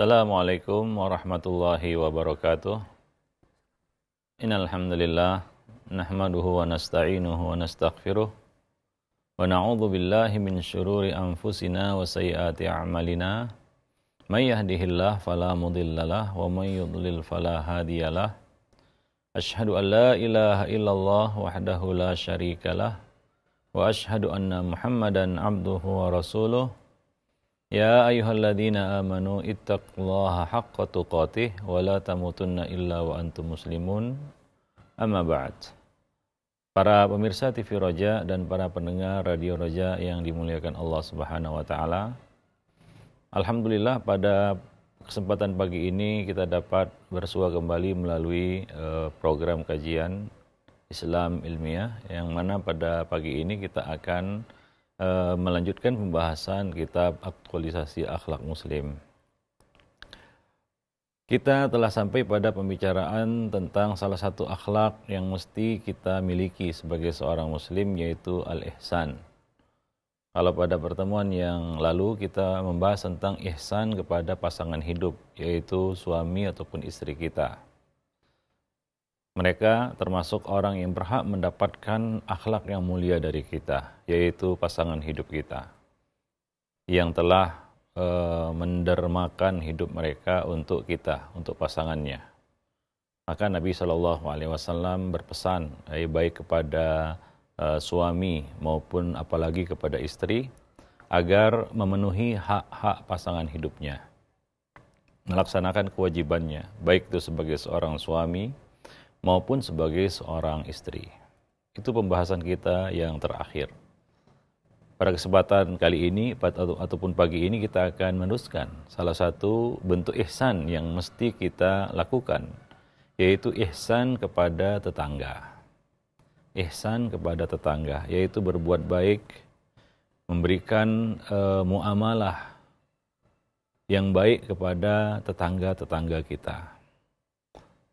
Assalamualaikum warahmatullahi wabarakatuh. Innal hamdalillah nahmaduhu wa nasta'inuhu wa nastaghfiruh wa na'udzu billahi min syururi anfusina wa sayyiati a'malina. May yahdihillahu fala mudhillalah wa may yudlil fala hadiyalah. Ashhadu an la ilaha illallah wahdahu la syarikalah wa ashhadu anna Muhammadan abduhu wa rasuluh Ya أيها الذين آمنوا اتقوا الله حق تقاته ولا تموتن إلا وأنتم مسلمون أما بعد Para pemirsa TV Roja dan para pendengar Radio Roja yang dimuliakan Allah Subhanahu wa taala. Alhamdulillah pada kesempatan pagi ini kita dapat bersua kembali melalui eh, program kajian Islam ilmiah yang mana pada pagi ini kita akan Eh, melanjutkan pembahasan kitab aktualisasi akhlak muslim. Kita telah sampai pada pembicaraan tentang salah satu akhlak yang mesti kita miliki sebagai seorang muslim yaitu al-ihsan. Kalau pada pertemuan yang lalu kita membahas tentang ihsan kepada pasangan hidup yaitu suami ataupun istri kita. Mereka termasuk orang yang berhak mendapatkan akhlak yang mulia dari kita, yaitu pasangan hidup kita yang telah e, mendermakan hidup mereka untuk kita, untuk pasangannya. Maka Nabi Shallallahu Alaihi Wasallam berpesan eh, baik kepada e, suami maupun apalagi kepada istri agar memenuhi hak-hak pasangan hidupnya, melaksanakan kewajibannya, baik itu sebagai seorang suami maupun sebagai seorang istri. Itu pembahasan kita yang terakhir. Pada kesempatan kali ini atau, ataupun pagi ini kita akan meneruskan salah satu bentuk ihsan yang mesti kita lakukan, yaitu ihsan kepada tetangga. Ihsan kepada tetangga, yaitu berbuat baik, memberikan e, muamalah yang baik kepada tetangga-tetangga kita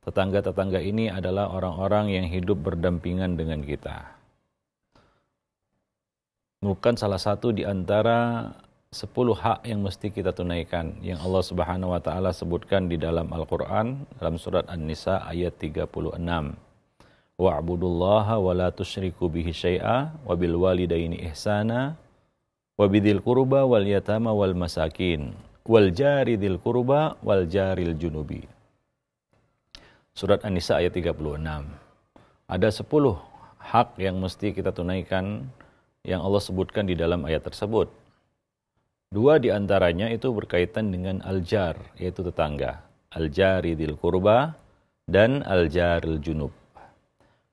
tetangga-tetangga ini adalah orang-orang yang hidup berdampingan dengan kita. Bukan salah satu di antara 10 hak yang mesti kita tunaikan yang Allah Subhanahu wa taala sebutkan di dalam Al-Qur'an dalam surat An-Nisa ayat 36. Wa'budullaha wa la tusyriku bihi syai'a wa bil walidaini ihsana wa bidil qurba wal yatama wal masakin wal jari dzil qurba wal jaril junubi surat An-Nisa ayat 36. Ada 10 hak yang mesti kita tunaikan yang Allah sebutkan di dalam ayat tersebut. Dua di antaranya itu berkaitan dengan al-jar yaitu tetangga. Al-jari dil kurba dan al-jaril junub.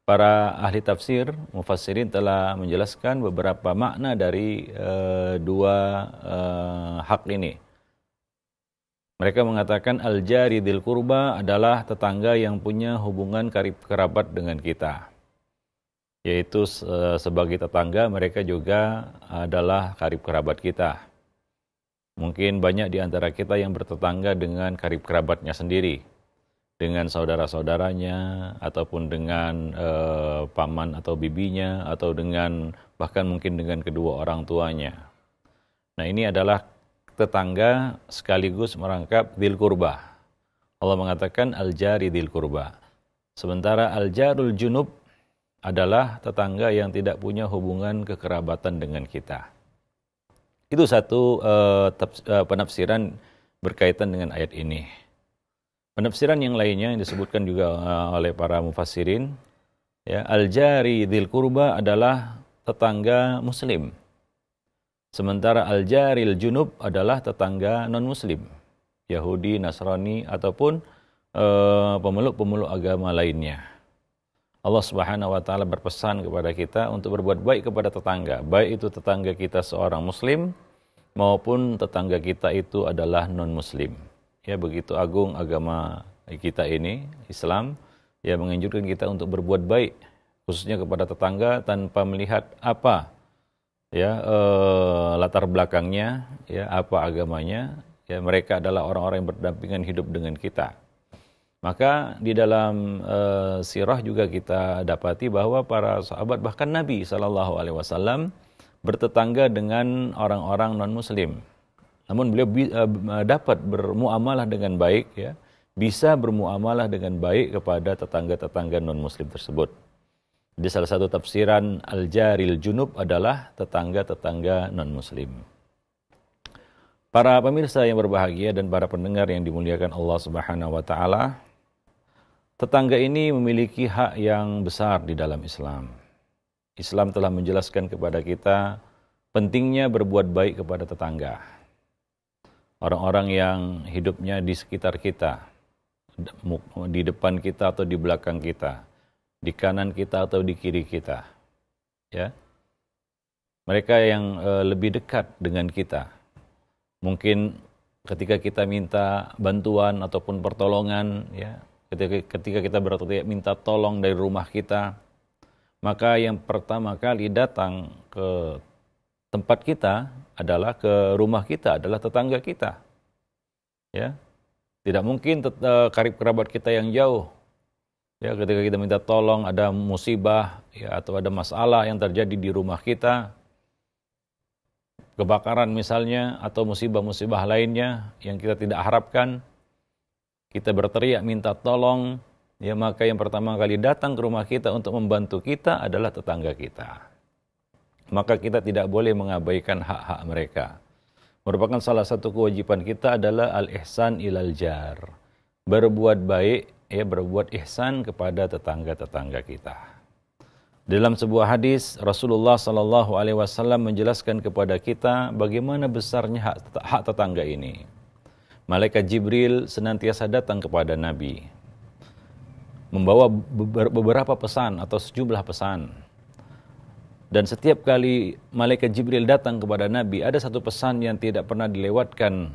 Para ahli tafsir, mufassirin telah menjelaskan beberapa makna dari e, dua e, hak ini. Mereka mengatakan al-jari dil kurba adalah tetangga yang punya hubungan karib kerabat dengan kita. Yaitu eh, sebagai tetangga mereka juga adalah karib kerabat kita. Mungkin banyak di antara kita yang bertetangga dengan karib kerabatnya sendiri. Dengan saudara-saudaranya, ataupun dengan e, paman atau bibinya, atau dengan bahkan mungkin dengan kedua orang tuanya. Nah ini adalah tetangga sekaligus merangkap dil kurba. Allah mengatakan al-jari dil kurba. Sementara al-jarul junub adalah tetangga yang tidak punya hubungan kekerabatan dengan kita. Itu satu uh, penafsiran berkaitan dengan ayat ini. Penafsiran yang lainnya yang disebutkan juga eh, oleh para mufassirin, ya, al-jari dil kurba adalah tetangga muslim Sementara al-jaril junub adalah tetangga non-muslim, Yahudi, Nasrani, ataupun eh, pemeluk-pemeluk agama lainnya. Allah Subhanahu wa taala berpesan kepada kita untuk berbuat baik kepada tetangga, baik itu tetangga kita seorang muslim maupun tetangga kita itu adalah non-muslim. Ya begitu agung agama kita ini Islam ya menganjurkan kita untuk berbuat baik khususnya kepada tetangga tanpa melihat apa ya eh, latar belakangnya, ya apa agamanya, ya mereka adalah orang-orang yang berdampingan hidup dengan kita. Maka di dalam eh, sirah juga kita dapati bahwa para sahabat bahkan Nabi Shallallahu Alaihi Wasallam bertetangga dengan orang-orang non-Muslim. Namun beliau eh, eh, dapat bermuamalah dengan baik, ya, bisa bermuamalah dengan baik kepada tetangga-tetangga non-Muslim tersebut. Jadi salah satu tafsiran al-jaril junub adalah tetangga-tetangga non-muslim. Para pemirsa yang berbahagia dan para pendengar yang dimuliakan Allah Subhanahu wa taala, tetangga ini memiliki hak yang besar di dalam Islam. Islam telah menjelaskan kepada kita pentingnya berbuat baik kepada tetangga. Orang-orang yang hidupnya di sekitar kita, di depan kita atau di belakang kita di kanan kita atau di kiri kita. Ya. Mereka yang e, lebih dekat dengan kita. Mungkin ketika kita minta bantuan ataupun pertolongan ya, ketika ketika kita berarti minta tolong dari rumah kita, maka yang pertama kali datang ke tempat kita adalah ke rumah kita adalah tetangga kita. Ya. Tidak mungkin eh, karib kerabat kita yang jauh Ya, ketika kita minta tolong ada musibah ya atau ada masalah yang terjadi di rumah kita, kebakaran misalnya atau musibah-musibah lainnya yang kita tidak harapkan, kita berteriak minta tolong, ya maka yang pertama kali datang ke rumah kita untuk membantu kita adalah tetangga kita. Maka kita tidak boleh mengabaikan hak-hak mereka. Merupakan salah satu kewajiban kita adalah al-ihsan ilal jar. Berbuat baik ya berbuat ihsan kepada tetangga-tetangga kita. Dalam sebuah hadis Rasulullah sallallahu alaihi wasallam menjelaskan kepada kita bagaimana besarnya hak, hak tetangga ini. Malaikat Jibril senantiasa datang kepada Nabi membawa beberapa pesan atau sejumlah pesan. Dan setiap kali malaikat Jibril datang kepada Nabi ada satu pesan yang tidak pernah dilewatkan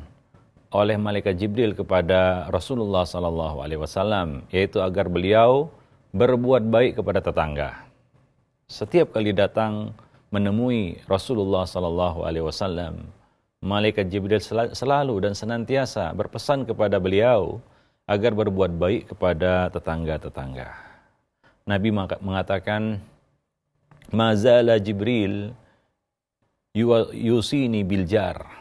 oleh malaikat Jibril kepada Rasulullah Sallallahu Alaihi Wasallam, yaitu agar beliau berbuat baik kepada tetangga. Setiap kali datang menemui Rasulullah Sallallahu Alaihi Wasallam, malaikat Jibril selalu dan senantiasa berpesan kepada beliau agar berbuat baik kepada tetangga-tetangga. Nabi mengatakan, "Mazala Jibril yusini biljar."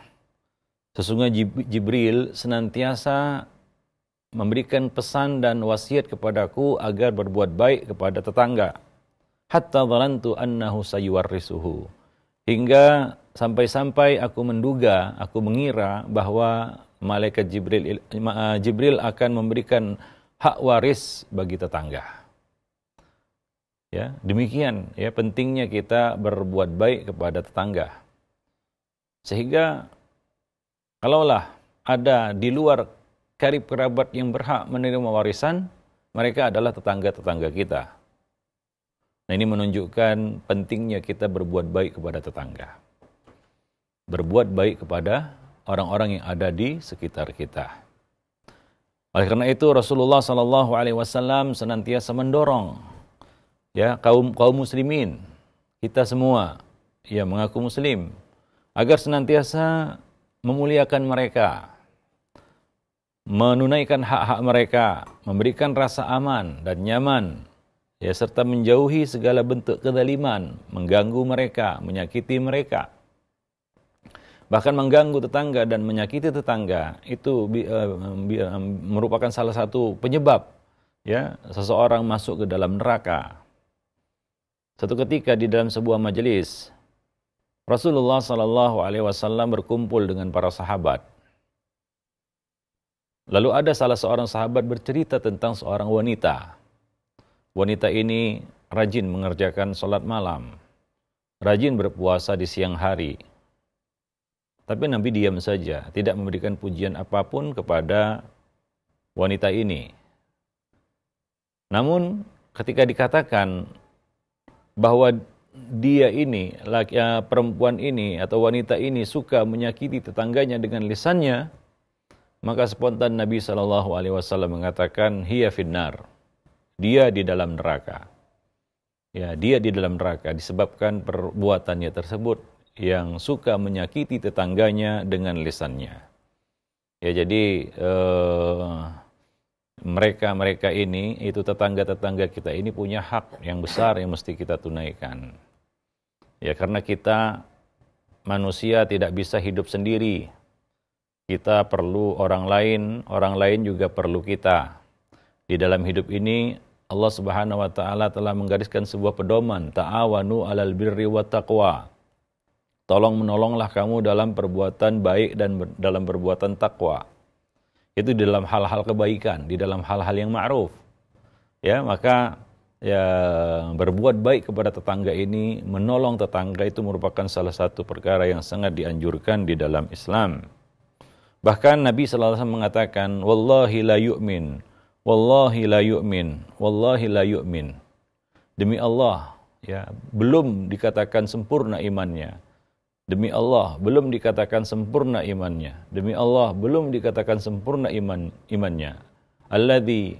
Sesungguhnya Jibril senantiasa memberikan pesan dan wasiat kepadaku agar berbuat baik kepada tetangga. Hatta zalantu annahu sayuwarrisuhu. Hingga sampai-sampai aku menduga, aku mengira bahwa malaikat Jibril eh, Jibril akan memberikan hak waris bagi tetangga. Ya, demikian ya pentingnya kita berbuat baik kepada tetangga. Sehingga Kalaulah ada di luar karib kerabat yang berhak menerima warisan, mereka adalah tetangga-tetangga kita. Nah, ini menunjukkan pentingnya kita berbuat baik kepada tetangga. Berbuat baik kepada orang-orang yang ada di sekitar kita. Oleh karena itu Rasulullah Shallallahu Alaihi Wasallam senantiasa mendorong ya kaum kaum muslimin kita semua yang mengaku muslim agar senantiasa memuliakan mereka, menunaikan hak-hak mereka, memberikan rasa aman dan nyaman, ya serta menjauhi segala bentuk kedaliman, mengganggu mereka, menyakiti mereka. Bahkan mengganggu tetangga dan menyakiti tetangga itu eh, eh, merupakan salah satu penyebab ya seseorang masuk ke dalam neraka. Satu ketika di dalam sebuah majelis Rasulullah Shallallahu Alaihi Wasallam berkumpul dengan para sahabat. Lalu ada salah seorang sahabat bercerita tentang seorang wanita. Wanita ini rajin mengerjakan sholat malam, rajin berpuasa di siang hari. Tapi Nabi diam saja, tidak memberikan pujian apapun kepada wanita ini. Namun ketika dikatakan bahwa dia ini, laki, uh, perempuan ini atau wanita ini suka menyakiti tetangganya dengan lisannya, maka spontan Nabi Shallallahu Alaihi Wasallam mengatakan, hia finnar, dia di dalam neraka. Ya, dia di dalam neraka disebabkan perbuatannya tersebut yang suka menyakiti tetangganya dengan lisannya. Ya, jadi eh, mereka-mereka ini, itu tetangga-tetangga kita ini punya hak yang besar yang mesti kita tunaikan. Ya karena kita manusia tidak bisa hidup sendiri. Kita perlu orang lain, orang lain juga perlu kita. Di dalam hidup ini Allah Subhanahu wa taala telah menggariskan sebuah pedoman, ta'awanu 'alal birri wa taqwa. Tolong menolonglah kamu dalam perbuatan baik dan ber, dalam perbuatan takwa. Itu di dalam hal-hal kebaikan, di dalam hal-hal yang ma'ruf. Ya, maka ya berbuat baik kepada tetangga ini, menolong tetangga itu merupakan salah satu perkara yang sangat dianjurkan di dalam Islam. Bahkan Nabi SAW mengatakan, Wallahi la yu'min, Wallahi la yu'min, Wallahi la yu'min. Demi Allah, ya belum dikatakan sempurna imannya. Demi Allah, belum dikatakan sempurna imannya. Demi Allah, belum dikatakan sempurna iman imannya. Alladhi,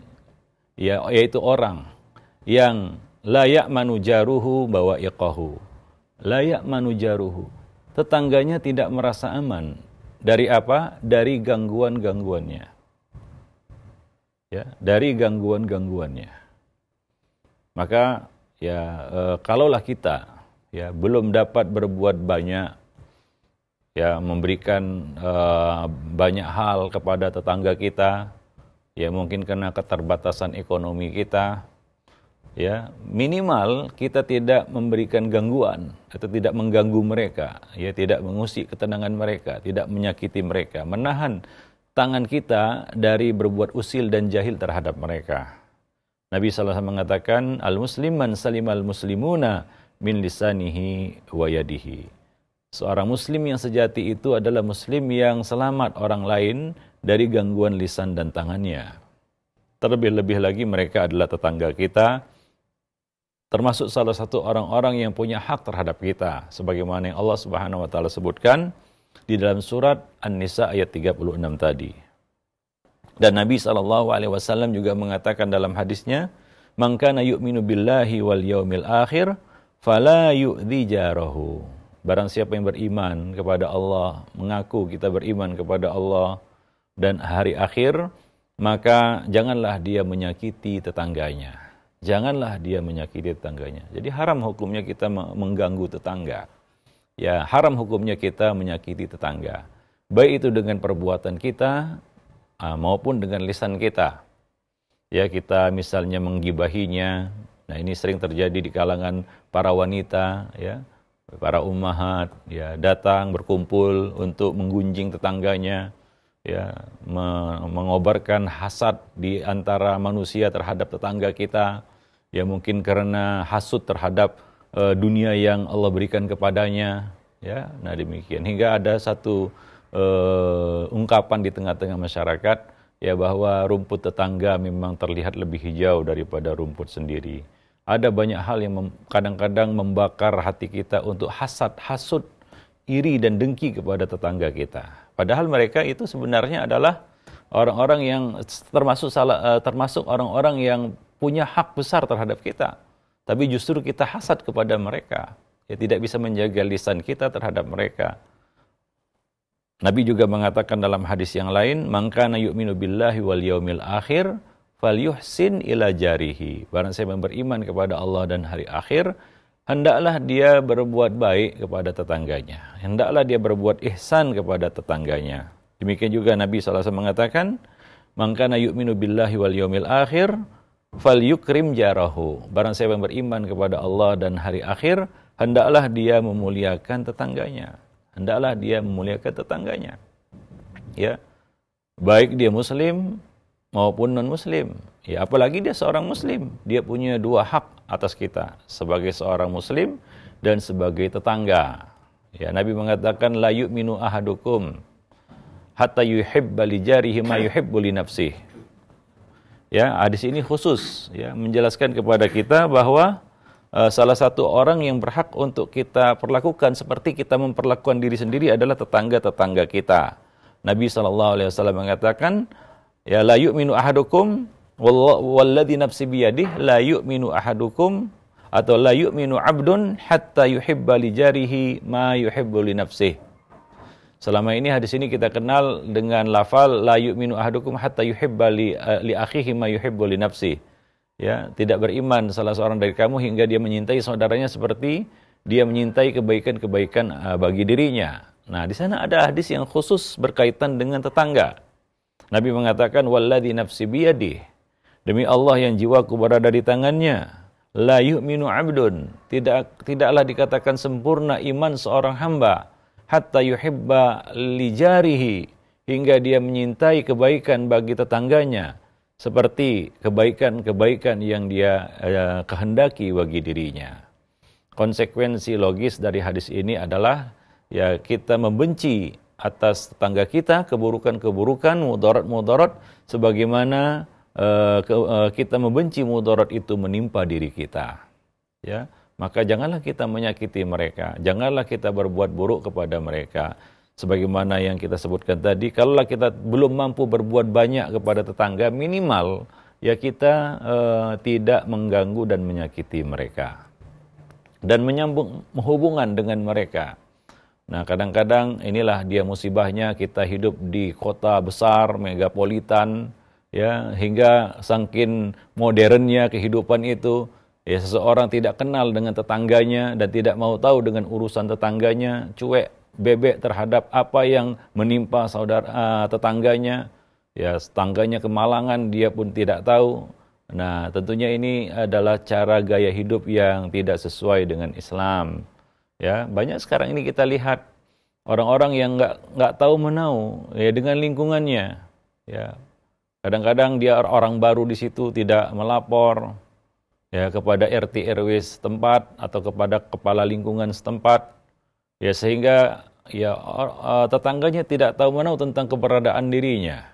ya, yaitu orang yang layak manujaruhu bawa iqahu. Layak manujaruhu. Tetangganya tidak merasa aman. Dari apa? Dari gangguan-gangguannya. Ya, dari gangguan-gangguannya. Maka ya e, kalaulah kita ya belum dapat berbuat banyak ya memberikan e, banyak hal kepada tetangga kita ya mungkin karena keterbatasan ekonomi kita ya minimal kita tidak memberikan gangguan atau tidak mengganggu mereka ya tidak mengusik ketenangan mereka tidak menyakiti mereka menahan tangan kita dari berbuat usil dan jahil terhadap mereka Nabi SAW mengatakan al musliman salimal muslimuna min lisanihi wa yadihi seorang muslim yang sejati itu adalah muslim yang selamat orang lain dari gangguan lisan dan tangannya terlebih-lebih lagi mereka adalah tetangga kita termasuk salah satu orang-orang yang punya hak terhadap kita sebagaimana yang Allah Subhanahu wa taala sebutkan di dalam surat An-Nisa ayat 36 tadi. Dan Nabi sallallahu alaihi wasallam juga mengatakan dalam hadisnya, "Man kana yu'minu billahi wal yaumil akhir fala yu'dhi jarahu." Barang siapa yang beriman kepada Allah, mengaku kita beriman kepada Allah dan hari akhir, maka janganlah dia menyakiti tetangganya janganlah dia menyakiti tetangganya. Jadi haram hukumnya kita mengganggu tetangga. Ya, haram hukumnya kita menyakiti tetangga. Baik itu dengan perbuatan kita maupun dengan lisan kita. Ya, kita misalnya menggibahinya. Nah, ini sering terjadi di kalangan para wanita, ya. Para ummahat ya datang berkumpul untuk menggunjing tetangganya, ya mengobarkan hasad di antara manusia terhadap tetangga kita ya mungkin karena hasut terhadap uh, dunia yang Allah berikan kepadanya ya nah demikian hingga ada satu uh, ungkapan di tengah-tengah masyarakat ya bahwa rumput tetangga memang terlihat lebih hijau daripada rumput sendiri ada banyak hal yang kadang kadang-kadang membakar hati kita untuk hasad hasut iri dan dengki kepada tetangga kita padahal mereka itu sebenarnya adalah orang-orang yang termasuk salah eh, termasuk orang-orang yang punya hak besar terhadap kita, tapi justru kita hasad kepada mereka. Ya, tidak bisa menjaga lisan kita terhadap mereka. Nabi juga mengatakan dalam hadis yang lain, "Mangkana yu'minu billahi wal yaumil akhir falyuhsin ila jarihi." Barang saya beriman kepada Allah dan hari akhir, hendaklah dia berbuat baik kepada tetangganya. Hendaklah dia berbuat ihsan kepada tetangganya. Demikian juga Nabi SAW mengatakan, "Mangkana yu'minu billahi wal yaumil akhir fal yukrim jarahu. Barang siapa yang beriman kepada Allah dan hari akhir, hendaklah dia memuliakan tetangganya. Hendaklah dia memuliakan tetangganya. Ya. Baik dia muslim maupun non muslim. Ya, apalagi dia seorang muslim, dia punya dua hak atas kita sebagai seorang muslim dan sebagai tetangga. Ya, Nabi mengatakan la yu'minu ahadukum hatta yuhibba li jarihi ma yuhibbu li nafsihi Ya, hadis ini khusus ya menjelaskan kepada kita bahwa uh, salah satu orang yang berhak untuk kita perlakukan seperti kita memperlakukan diri sendiri adalah tetangga-tetangga kita. Nabi sallallahu alaihi wasallam mengatakan, ya la yu'minu ahadukum walladzi nafsi biyadih la yu'minu ahadukum atau la yu'minu abdun hatta yuhibba li jarihi ma yuhibbu li nafsihi Selama ini hadis ini kita kenal dengan lafal la yu'minu ahadukum hatta yuhibba li, uh, li akhihi ma yuhibbu li nafsi. Ya, tidak beriman salah seorang dari kamu hingga dia menyintai saudaranya seperti dia menyintai kebaikan-kebaikan uh, bagi dirinya. Nah, di sana ada hadis yang khusus berkaitan dengan tetangga. Nabi mengatakan walladzi nafsi biyadi, Demi Allah yang jiwaku berada di tangannya. La yu'minu abdun. Tidak tidaklah dikatakan sempurna iman seorang hamba hatta yuhibba lijarihi hingga dia menyintai kebaikan bagi tetangganya seperti kebaikan-kebaikan yang dia eh, kehendaki bagi dirinya. Konsekuensi logis dari hadis ini adalah ya kita membenci atas tetangga kita keburukan-keburukan, mudarat-mudarat sebagaimana eh, ke, eh, kita membenci mudarat itu menimpa diri kita. Ya. Maka janganlah kita menyakiti mereka, janganlah kita berbuat buruk kepada mereka. Sebagaimana yang kita sebutkan tadi, kalau kita belum mampu berbuat banyak kepada tetangga, minimal ya kita eh, tidak mengganggu dan menyakiti mereka. Dan menyambung hubungan dengan mereka. Nah, kadang-kadang inilah dia musibahnya kita hidup di kota besar, megapolitan, ya, hingga sangkin modernnya kehidupan itu Ya, seseorang tidak kenal dengan tetangganya dan tidak mau tahu dengan urusan tetangganya, cuek bebek terhadap apa yang menimpa saudara uh, tetangganya. Ya, tetangganya kemalangan dia pun tidak tahu. Nah, tentunya ini adalah cara gaya hidup yang tidak sesuai dengan Islam. Ya, banyak sekarang ini kita lihat orang-orang yang nggak nggak tahu menau ya dengan lingkungannya. Ya, kadang-kadang dia orang baru di situ tidak melapor, ya kepada RT RW setempat atau kepada kepala lingkungan setempat ya sehingga ya eh, tetangganya tidak tahu mana tentang keberadaan dirinya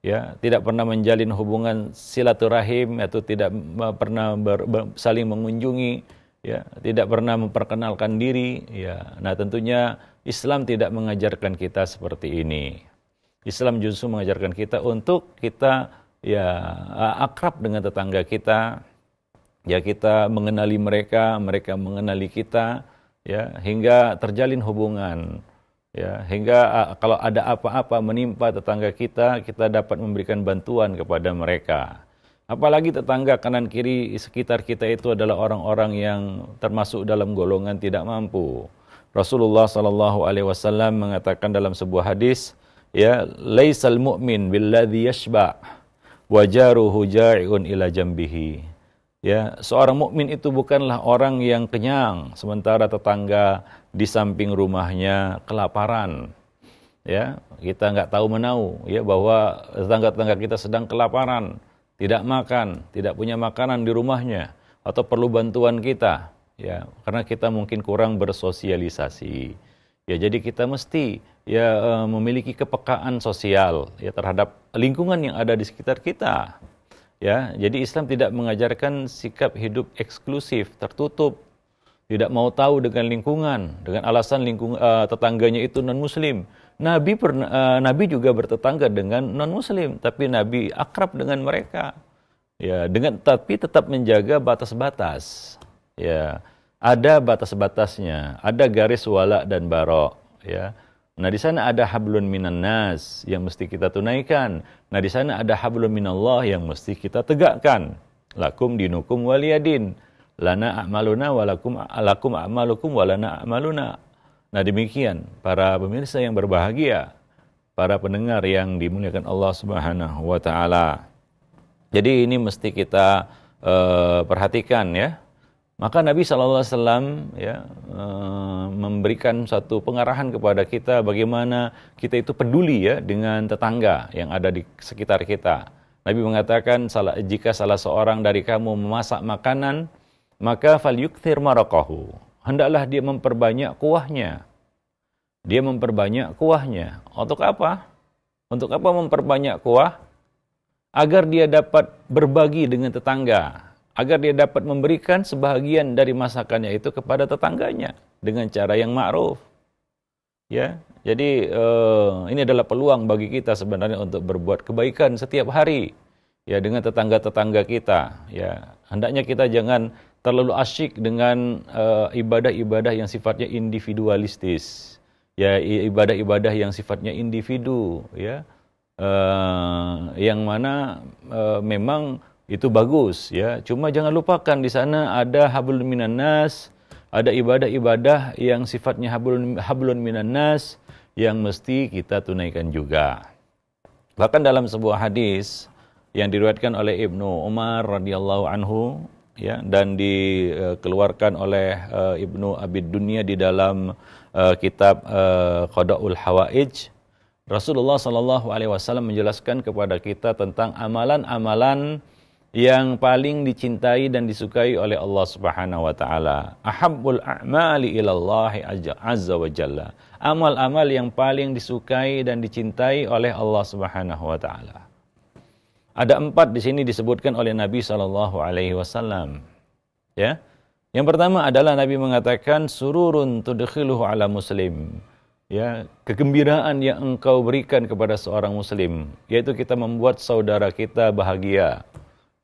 ya tidak pernah menjalin hubungan silaturahim atau tidak pernah ber, ber, saling mengunjungi ya tidak pernah memperkenalkan diri ya nah tentunya Islam tidak mengajarkan kita seperti ini Islam justru mengajarkan kita untuk kita ya akrab dengan tetangga kita ya kita mengenali mereka, mereka mengenali kita, ya hingga terjalin hubungan, ya hingga uh, kalau ada apa-apa menimpa tetangga kita, kita dapat memberikan bantuan kepada mereka. Apalagi tetangga kanan kiri sekitar kita itu adalah orang-orang yang termasuk dalam golongan tidak mampu. Rasulullah Shallallahu Alaihi Wasallam mengatakan dalam sebuah hadis, ya laisal mu'min billadhi yashba' wajaruhu ja'iun ila jambihi Ya, seorang mukmin itu bukanlah orang yang kenyang sementara tetangga di samping rumahnya kelaparan. Ya, kita nggak tahu menau ya bahwa tetangga-tetangga kita sedang kelaparan, tidak makan, tidak punya makanan di rumahnya atau perlu bantuan kita. Ya, karena kita mungkin kurang bersosialisasi. Ya, jadi kita mesti ya eh, memiliki kepekaan sosial ya terhadap lingkungan yang ada di sekitar kita. Ya, jadi Islam tidak mengajarkan sikap hidup eksklusif, tertutup, tidak mau tahu dengan lingkungan, dengan alasan lingkung uh, tetangganya itu non muslim. Nabi pernah, eh, uh, Nabi juga bertetangga dengan non muslim, tapi Nabi akrab dengan mereka. Ya, dengan tapi tetap menjaga batas-batas. Ya, ada batas-batasnya, ada garis wala dan barok. Ya, Nah di sana ada hablun minan nas yang mesti kita tunaikan. Nah di sana ada hablun minallah yang mesti kita tegakkan. Lakum dinukum waliyadin. Lana a'maluna walakum alakum a'malukum walana a'maluna. Nah demikian para pemirsa yang berbahagia, para pendengar yang dimuliakan Allah Subhanahu wa taala. Jadi ini mesti kita uh, perhatikan ya maka Nabi Shallallahu Alaihi Wasallam ya, eh, memberikan satu pengarahan kepada kita bagaimana kita itu peduli ya dengan tetangga yang ada di sekitar kita. Nabi mengatakan jika salah seorang dari kamu memasak makanan maka fal yukthir marakahu. Hendaklah dia memperbanyak kuahnya. Dia memperbanyak kuahnya. Untuk apa? Untuk apa memperbanyak kuah? Agar dia dapat berbagi dengan tetangga agar dia dapat memberikan sebahagian dari masakannya itu kepada tetangganya dengan cara yang ma'ruf. Ya, jadi uh, ini adalah peluang bagi kita sebenarnya untuk berbuat kebaikan setiap hari ya dengan tetangga-tetangga kita. Ya, hendaknya kita jangan terlalu asyik dengan eh, ibadah-ibadah yang sifatnya individualistis. Ya, ibadah-ibadah yang sifatnya individu, ya. Uh, yang mana memang itu bagus ya. Cuma jangan lupakan di sana ada hablun minan nas, ada ibadah-ibadah yang sifatnya hablun hablun minan nas yang mesti kita tunaikan juga. Bahkan dalam sebuah hadis yang diriwayatkan oleh Ibnu Umar radhiyallahu anhu ya dan dikeluarkan oleh uh, Ibnu Abid Dunia di dalam uh, kitab uh, Qadaul Hawaij Rasulullah Shallallahu alaihi wasallam menjelaskan kepada kita tentang amalan-amalan yang paling dicintai dan disukai oleh Allah Subhanahu wa taala. Ahabbul a'mali ilallahi azza wa jalla. Amal-amal yang paling disukai dan dicintai oleh Allah Subhanahu wa taala. Ada empat di sini disebutkan oleh Nabi Shallallahu alaihi wasallam. Ya. Yang pertama adalah Nabi mengatakan sururun tudkhiluhu ala muslim. Ya, kegembiraan yang engkau berikan kepada seorang muslim, yaitu kita membuat saudara kita bahagia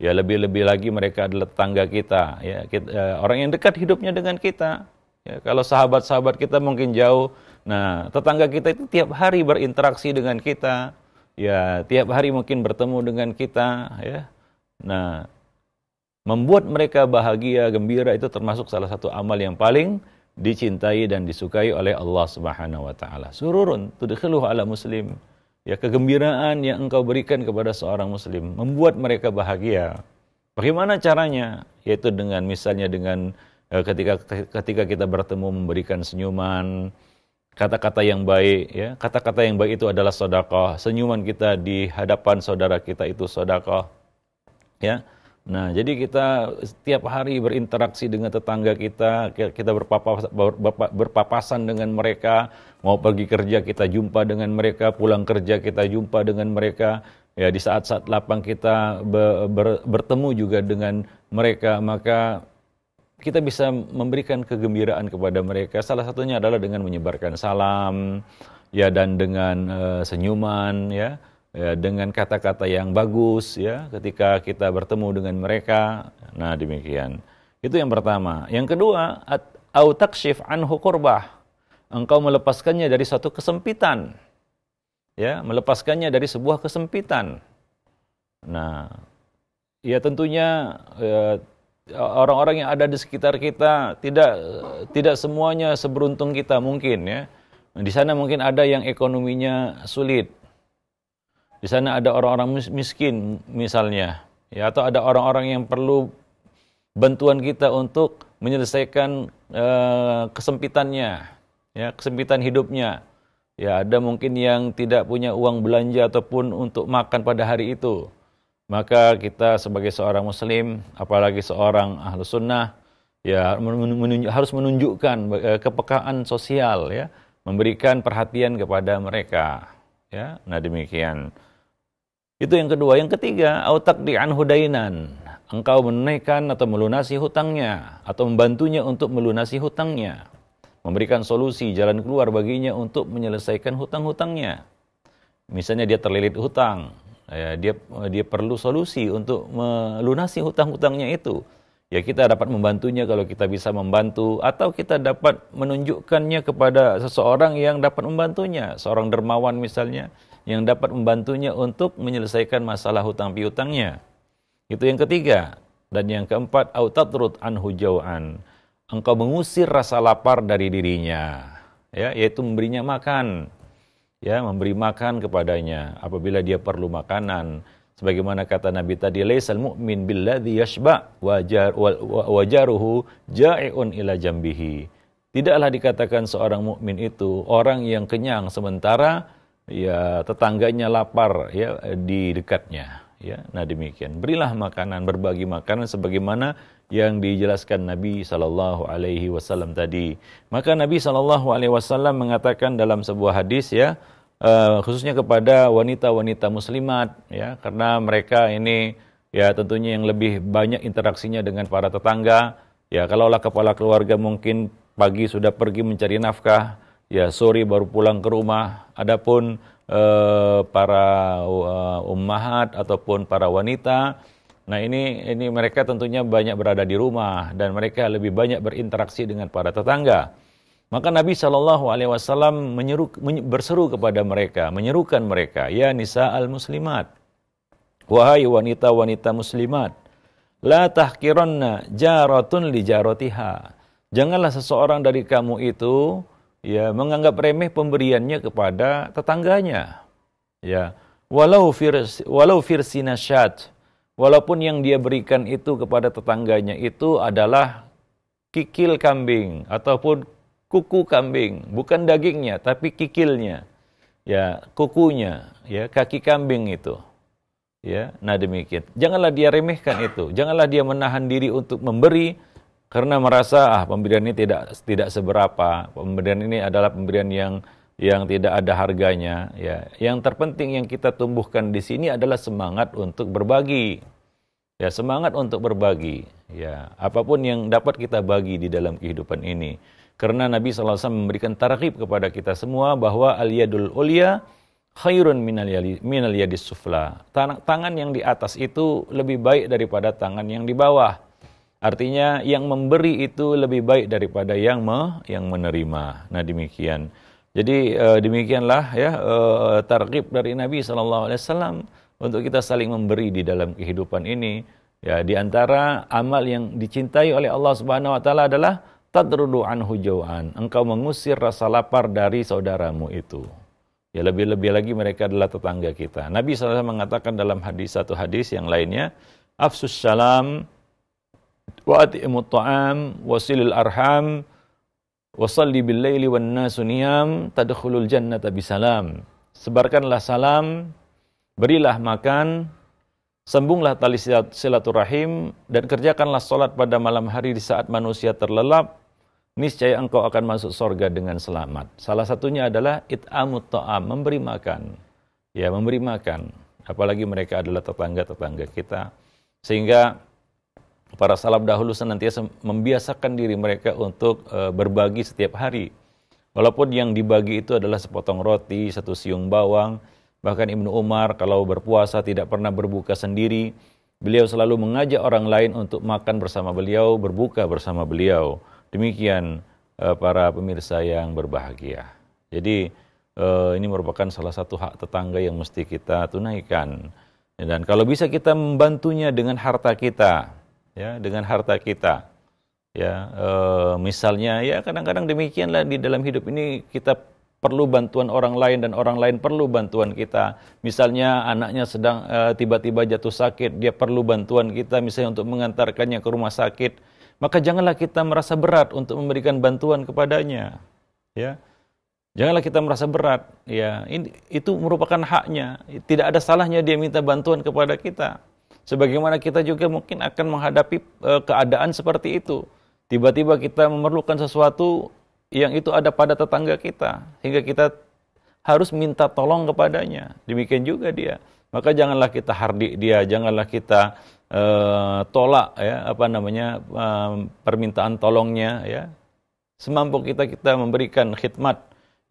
Ya lebih-lebih lagi mereka adalah tetangga kita, ya kita, eh, orang yang dekat hidupnya dengan kita. Ya, kalau sahabat-sahabat kita mungkin jauh, nah tetangga kita itu tiap hari berinteraksi dengan kita, ya tiap hari mungkin bertemu dengan kita, ya. Nah membuat mereka bahagia, gembira itu termasuk salah satu amal yang paling dicintai dan disukai oleh Allah Subhanahu wa taala. Sururun tudkhiluhu ala muslim ya kegembiraan yang engkau berikan kepada seorang muslim membuat mereka bahagia. Bagaimana caranya? Yaitu dengan misalnya dengan eh, ketika ketika kita bertemu memberikan senyuman, kata-kata yang baik ya. Kata-kata yang baik itu adalah sodakoh. Senyuman kita di hadapan saudara kita itu sodakoh. Ya. Nah, jadi kita setiap hari berinteraksi dengan tetangga kita, kita berpapasan, dengan mereka, mau pergi kerja kita jumpa dengan mereka, pulang kerja kita jumpa dengan mereka. Ya, di saat-saat lapang kita ber, ber, bertemu juga dengan mereka, maka kita bisa memberikan kegembiraan kepada mereka. Salah satunya adalah dengan menyebarkan salam, ya dan dengan uh, senyuman, ya ya, dengan kata-kata yang bagus ya ketika kita bertemu dengan mereka. Nah, demikian. Itu yang pertama. Yang kedua, au takshif anhu qurbah. Engkau melepaskannya dari satu kesempitan. Ya, melepaskannya dari sebuah kesempitan. Nah, ya tentunya e, orang-orang yang ada di sekitar kita tidak tidak semuanya seberuntung kita mungkin ya. Di sana mungkin ada yang ekonominya sulit, di sana ada orang-orang miskin misalnya, ya atau ada orang-orang yang perlu bantuan kita untuk menyelesaikan eh, kesempitannya, ya kesempitan hidupnya. Ya, ada mungkin yang tidak punya uang belanja ataupun untuk makan pada hari itu. Maka kita sebagai seorang muslim, apalagi seorang ahlu sunnah, ya menunjuk, harus menunjukkan eh, kepekaan sosial ya, memberikan perhatian kepada mereka. Ya, nah demikian. Itu yang kedua. Yang ketiga, autak di anhudainan. Engkau menunaikan atau melunasi hutangnya atau membantunya untuk melunasi hutangnya. Memberikan solusi jalan keluar baginya untuk menyelesaikan hutang-hutangnya. Misalnya dia terlilit hutang, ya, dia dia perlu solusi untuk melunasi hutang-hutangnya itu. Ya kita dapat membantunya kalau kita bisa membantu atau kita dapat menunjukkannya kepada seseorang yang dapat membantunya, seorang dermawan misalnya yang dapat membantunya untuk menyelesaikan masalah hutang piutangnya. Itu yang ketiga. Dan yang keempat, autatrut anhu jau'an. Engkau mengusir rasa lapar dari dirinya. Ya, yaitu memberinya makan. Ya, memberi makan kepadanya apabila dia perlu makanan. Sebagaimana kata Nabi tadi, "Laisal mu'min billadhi yashba wajar wajaruhu ja'un ila jambihi." Tidaklah dikatakan seorang mukmin itu orang yang kenyang sementara ya tetangganya lapar ya di dekatnya ya nah demikian berilah makanan berbagi makanan sebagaimana yang dijelaskan Nabi Shallallahu Alaihi Wasallam tadi maka Nabi Shallallahu Alaihi Wasallam mengatakan dalam sebuah hadis ya uh, khususnya kepada wanita-wanita muslimat ya karena mereka ini ya tentunya yang lebih banyak interaksinya dengan para tetangga ya kalaulah kepala keluarga mungkin pagi sudah pergi mencari nafkah ya sore baru pulang ke rumah. Adapun eh, para uh, ummahat ataupun para wanita, nah ini ini mereka tentunya banyak berada di rumah dan mereka lebih banyak berinteraksi dengan para tetangga. Maka Nabi Shallallahu Alaihi Wasallam menyeru, berseru kepada mereka, menyerukan mereka, ya nisa al muslimat, wahai wanita-wanita muslimat, la tahkironna jarotun li jarotiha, Janganlah seseorang dari kamu itu ya menganggap remeh pemberiannya kepada tetangganya. Ya, walau fir walau firsinasyat walaupun yang dia berikan itu kepada tetangganya itu adalah kikil kambing ataupun kuku kambing, bukan dagingnya tapi kikilnya. Ya, kukunya, ya, kaki kambing itu. Ya, nah demikian. Janganlah dia remehkan itu. Janganlah dia menahan diri untuk memberi karena merasa ah pemberian ini tidak tidak seberapa pemberian ini adalah pemberian yang yang tidak ada harganya ya yang terpenting yang kita tumbuhkan di sini adalah semangat untuk berbagi ya semangat untuk berbagi ya apapun yang dapat kita bagi di dalam kehidupan ini karena Nabi SAW memberikan tarif kepada kita semua bahwa al-yadul ulia khairun minal yadis sufla tangan yang di atas itu lebih baik daripada tangan yang di bawah Artinya yang memberi itu lebih baik daripada yang me, yang menerima. Nah demikian. Jadi uh, demikianlah ya uh, eh, tarqib dari Nabi saw untuk kita saling memberi di dalam kehidupan ini. Ya di antara amal yang dicintai oleh Allah Subhanahu Wa Taala adalah tadrudu anhu hujauan. Engkau mengusir rasa lapar dari saudaramu itu. Ya lebih-lebih lagi mereka adalah tetangga kita. Nabi SAW mengatakan dalam hadis satu hadis yang lainnya, Afsus salam wa at'imut ta'am wasilil arham wasalli bil laili wan nasu niyam sebarkanlah salam berilah makan sembunglah tali silaturahim dan kerjakanlah sholat pada malam hari di saat manusia terlelap niscaya engkau akan masuk surga dengan selamat salah satunya adalah it'amut ta'am memberi makan ya memberi makan apalagi mereka adalah tetangga-tetangga kita sehingga para salaf dahulu senantiasa membiasakan diri mereka untuk eh, berbagi setiap hari. Walaupun yang dibagi itu adalah sepotong roti, satu siung bawang, bahkan Ibnu Umar kalau berpuasa tidak pernah berbuka sendiri. Beliau selalu mengajak orang lain untuk makan bersama beliau, berbuka bersama beliau. Demikian eh, para pemirsa yang berbahagia. Jadi eh, ini merupakan salah satu hak tetangga yang mesti kita tunaikan. Dan kalau bisa kita membantunya dengan harta kita, ya dengan harta kita ya e, misalnya ya kadang-kadang demikianlah di dalam hidup ini kita perlu bantuan orang lain dan orang lain perlu bantuan kita misalnya anaknya sedang eh, tiba-tiba e, jatuh sakit dia perlu bantuan kita misalnya untuk mengantarkannya ke rumah sakit maka janganlah kita merasa berat untuk memberikan bantuan kepadanya ya janganlah kita merasa berat ya ini, itu merupakan haknya tidak ada salahnya dia minta bantuan kepada kita Sebagaimana kita juga mungkin akan menghadapi e, keadaan seperti itu. Tiba-tiba kita memerlukan sesuatu yang itu ada pada tetangga kita hingga kita harus minta tolong kepadanya. Demikian juga dia. Maka janganlah kita hardik dia, janganlah kita e, tolak ya apa namanya e, permintaan tolongnya ya. Semampu kita kita memberikan khidmat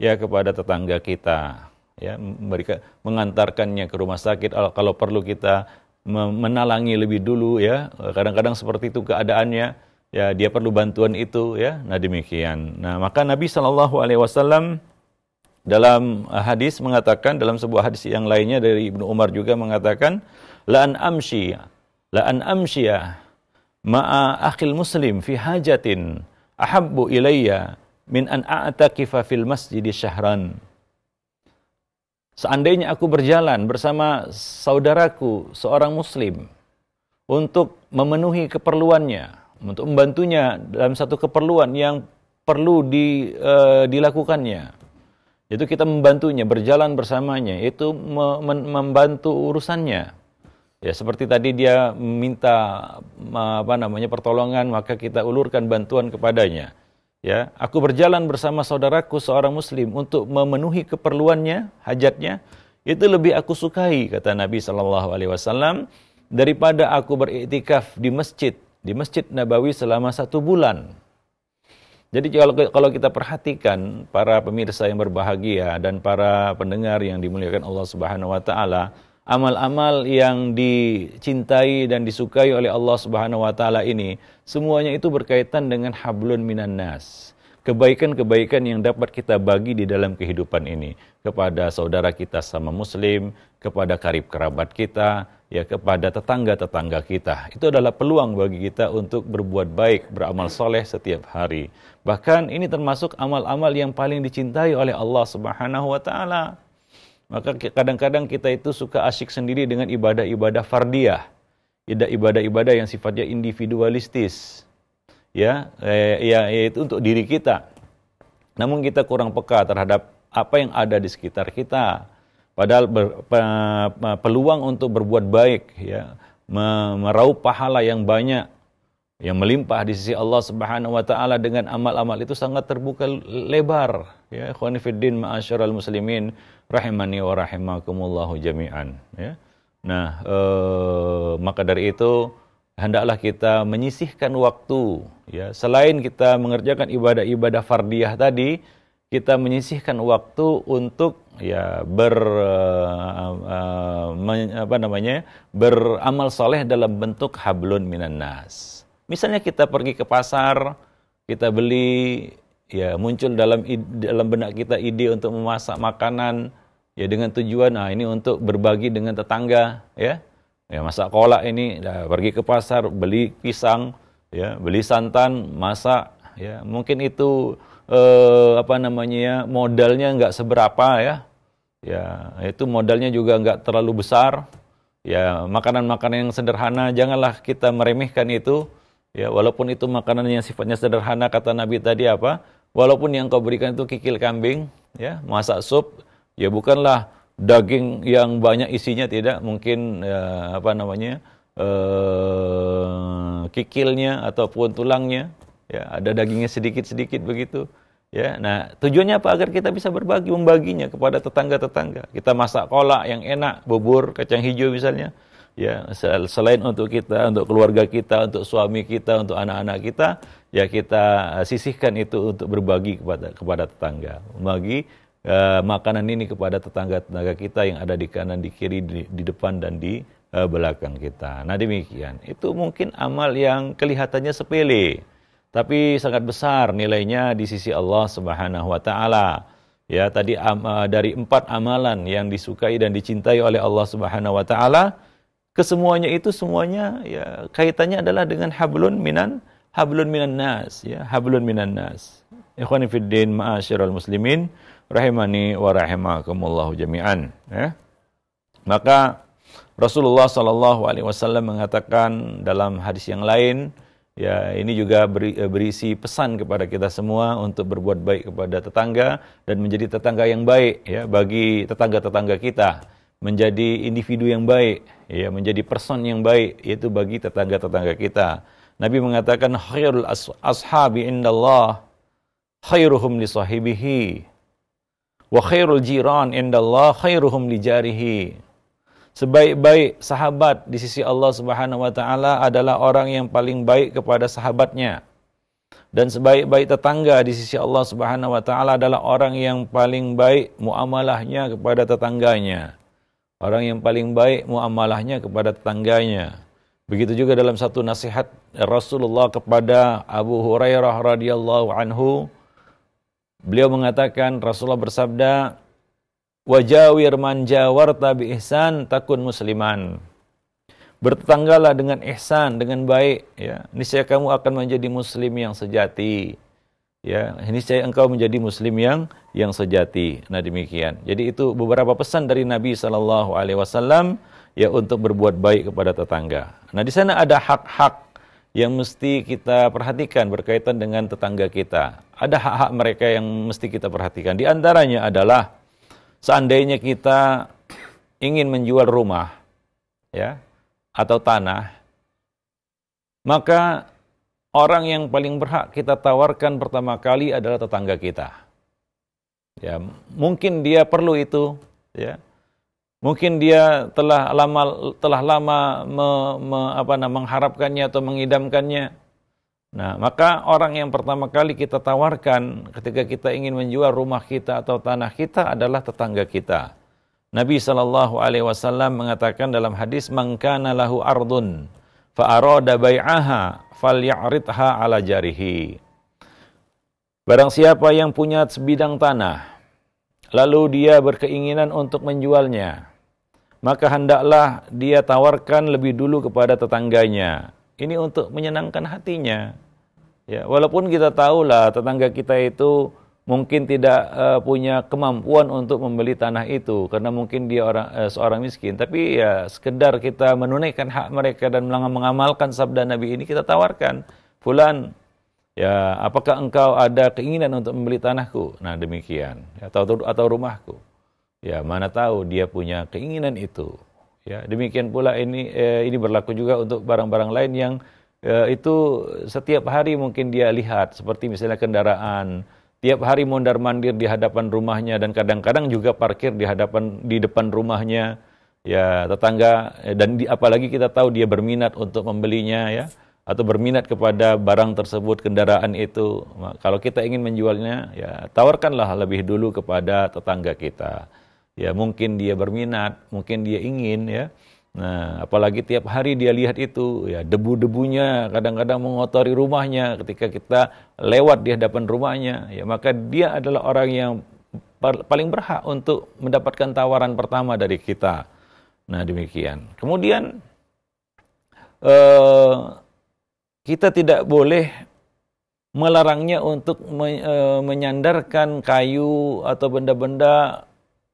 ya kepada tetangga kita ya memberikan mengantarkannya ke rumah sakit kalau perlu kita menalangi lebih dulu ya. Kadang-kadang seperti itu keadaannya. Ya, dia perlu bantuan itu ya. Nah, demikian. Nah, maka Nabi Shallallahu alaihi wasallam dalam hadis mengatakan dalam sebuah hadis yang lainnya dari Ibnu Umar juga mengatakan la'an la la'an amshi ma'a akhil muslim fi hajatin ahabbu ilayya min an a'takifa fil masjid syahran Seandainya aku berjalan bersama saudaraku seorang muslim untuk memenuhi keperluannya, untuk membantunya dalam satu keperluan yang perlu di, e, dilakukannya. yaitu kita membantunya, berjalan bersamanya, itu me, membantu urusannya. Ya seperti tadi dia minta apa namanya pertolongan, maka kita ulurkan bantuan kepadanya. Ya, aku berjalan bersama saudaraku seorang muslim untuk memenuhi keperluannya, hajatnya. Itu lebih aku sukai kata Nabi sallallahu alaihi wasallam daripada aku beriktikaf di masjid, di Masjid Nabawi selama satu bulan. Jadi kalau kalau kita perhatikan para pemirsa yang berbahagia dan para pendengar yang dimuliakan Allah Subhanahu wa taala, amal-amal yang dicintai dan disukai oleh Allah Subhanahu wa taala ini Semuanya itu berkaitan dengan hablun minan nas. Kebaikan-kebaikan yang dapat kita bagi di dalam kehidupan ini kepada saudara kita sama muslim, kepada karib kerabat kita, ya kepada tetangga-tetangga kita. Itu adalah peluang bagi kita untuk berbuat baik, beramal soleh setiap hari. Bahkan ini termasuk amal-amal yang paling dicintai oleh Allah Subhanahu wa taala. Maka kadang-kadang kita itu suka asyik sendiri dengan ibadah-ibadah fardiyah ibadah-ibadah yang sifatnya individualistis ya eh, ya yaitu untuk diri kita namun kita kurang peka terhadap apa yang ada di sekitar kita padahal ber, pe, pe, peluang untuk berbuat baik ya meraup pahala yang banyak yang melimpah di sisi Allah Subhanahu wa taala dengan amal-amal itu sangat terbuka lebar ya ikhwan fillah ma'asyiral muslimin rahimani wa rahimakumullahu jami'an ya Nah, eh, maka dari itu hendaklah kita menyisihkan waktu ya. Selain kita mengerjakan ibadah-ibadah fardiyah tadi, kita menyisihkan waktu untuk ya ber eh, eh apa namanya? beramal soleh dalam bentuk hablun minan nas. Misalnya kita pergi ke pasar, kita beli ya muncul dalam dalam benak kita ide untuk memasak makanan ya dengan tujuan nah ini untuk berbagi dengan tetangga ya ya masak kolak ini ya, pergi ke pasar beli pisang ya beli santan masak ya mungkin itu eh, apa namanya ya modalnya nggak seberapa ya ya itu modalnya juga nggak terlalu besar ya makanan-makanan yang sederhana janganlah kita meremehkan itu ya walaupun itu makanan yang sifatnya sederhana kata Nabi tadi apa walaupun yang kau berikan itu kikil kambing ya masak sup Ya bukanlah daging yang banyak isinya tidak mungkin ya, apa namanya eh, kikilnya ataupun tulangnya ya ada dagingnya sedikit-sedikit begitu ya nah tujuannya apa agar kita bisa berbagi membaginya kepada tetangga-tetangga kita masak kolak yang enak bubur kacang hijau misalnya ya selain untuk kita untuk keluarga kita untuk suami kita untuk anak-anak kita ya kita eh, sisihkan itu untuk berbagi kepada kepada tetangga membagi Eh, makanan ini kepada tetangga-tetangga kita yang ada di kanan, di kiri, di, di depan dan di uh, belakang kita. Nah demikian, itu mungkin amal yang kelihatannya sepele, tapi sangat besar nilainya di sisi Allah Subhanahu Wa Taala. Ya tadi um, uh, dari empat amalan yang disukai dan dicintai oleh Allah Subhanahu Wa Taala, kesemuanya itu semuanya ya kaitannya adalah dengan hablun minan hablun minan nas ya hablun minan nas ikhwan fiddin ma'asyiral muslimin rahimani wa rahimakumullah jami'an ya. Maka Rasulullah Shallallahu alaihi wasallam mengatakan dalam hadis yang lain Ya, ini juga beri, eh, berisi pesan kepada kita semua untuk berbuat baik kepada tetangga dan menjadi tetangga yang baik ya bagi tetangga-tetangga kita, menjadi individu yang baik, ya menjadi person yang baik yaitu bagi tetangga-tetangga kita. Nabi mengatakan khairul ashabi indallah khairuhum li sahibihi Wa khairul jiran indallah khairuhum li Sebaik-baik sahabat di sisi Allah Subhanahu wa taala adalah orang yang paling baik kepada sahabatnya. Dan sebaik-baik tetangga di sisi Allah Subhanahu wa taala adalah orang yang paling baik muamalahnya kepada tetangganya. Orang yang paling baik muamalahnya kepada tetangganya. Begitu juga dalam satu nasihat Rasulullah kepada Abu Hurairah radhiyallahu anhu, Beliau mengatakan Rasulullah bersabda, "Wajawir man jawarta bi ihsan takun musliman." Bertetanggalah dengan ihsan, dengan baik, ya. Niscaya kamu akan menjadi muslim yang sejati. Ya, niscaya engkau menjadi muslim yang yang sejati. Nah, demikian. Jadi itu beberapa pesan dari Nabi sallallahu alaihi wasallam ya untuk berbuat baik kepada tetangga. Nah, di sana ada hak-hak yang mesti kita perhatikan berkaitan dengan tetangga kita ada hak-hak mereka yang mesti kita perhatikan. Di antaranya adalah seandainya kita ingin menjual rumah ya atau tanah maka orang yang paling berhak kita tawarkan pertama kali adalah tetangga kita. Ya, mungkin dia perlu itu ya. Mungkin dia telah lama telah lama me, me, apa, namanya mengharapkannya atau mengidamkannya Nah, maka orang yang pertama kali kita tawarkan ketika kita ingin menjual rumah kita atau tanah kita adalah tetangga kita. Nabi Shallallahu Alaihi Wasallam mengatakan dalam hadis Mangkana lahu ardun arada bai'aha falyaridha ala jarihi. Barang siapa yang punya sebidang tanah, lalu dia berkeinginan untuk menjualnya, maka hendaklah dia tawarkan lebih dulu kepada tetangganya ini untuk menyenangkan hatinya. Ya, walaupun kita tahu lah tetangga kita itu mungkin tidak uh, punya kemampuan untuk membeli tanah itu karena mungkin dia orang uh, seorang miskin, tapi ya sekedar kita menunaikan hak mereka dan mengamalkan sabda Nabi ini kita tawarkan, "Fulan, ya apakah engkau ada keinginan untuk membeli tanahku?" Nah, demikian. Atau atau rumahku. Ya, mana tahu dia punya keinginan itu. Ya, demikian pula ini eh, ini berlaku juga untuk barang-barang lain yang eh, itu setiap hari mungkin dia lihat seperti misalnya kendaraan tiap hari mondar-mandir di hadapan rumahnya dan kadang-kadang juga parkir di hadapan di depan rumahnya ya tetangga dan di, apalagi kita tahu dia berminat untuk membelinya ya atau berminat kepada barang tersebut kendaraan itu kalau kita ingin menjualnya ya tawarkanlah lebih dulu kepada tetangga kita ya mungkin dia berminat, mungkin dia ingin ya. Nah, apalagi tiap hari dia lihat itu, ya debu-debunya kadang-kadang mengotori rumahnya ketika kita lewat di hadapan rumahnya, ya maka dia adalah orang yang paling berhak untuk mendapatkan tawaran pertama dari kita. Nah, demikian. Kemudian eh, kita tidak boleh melarangnya untuk eh, menyandarkan kayu atau benda-benda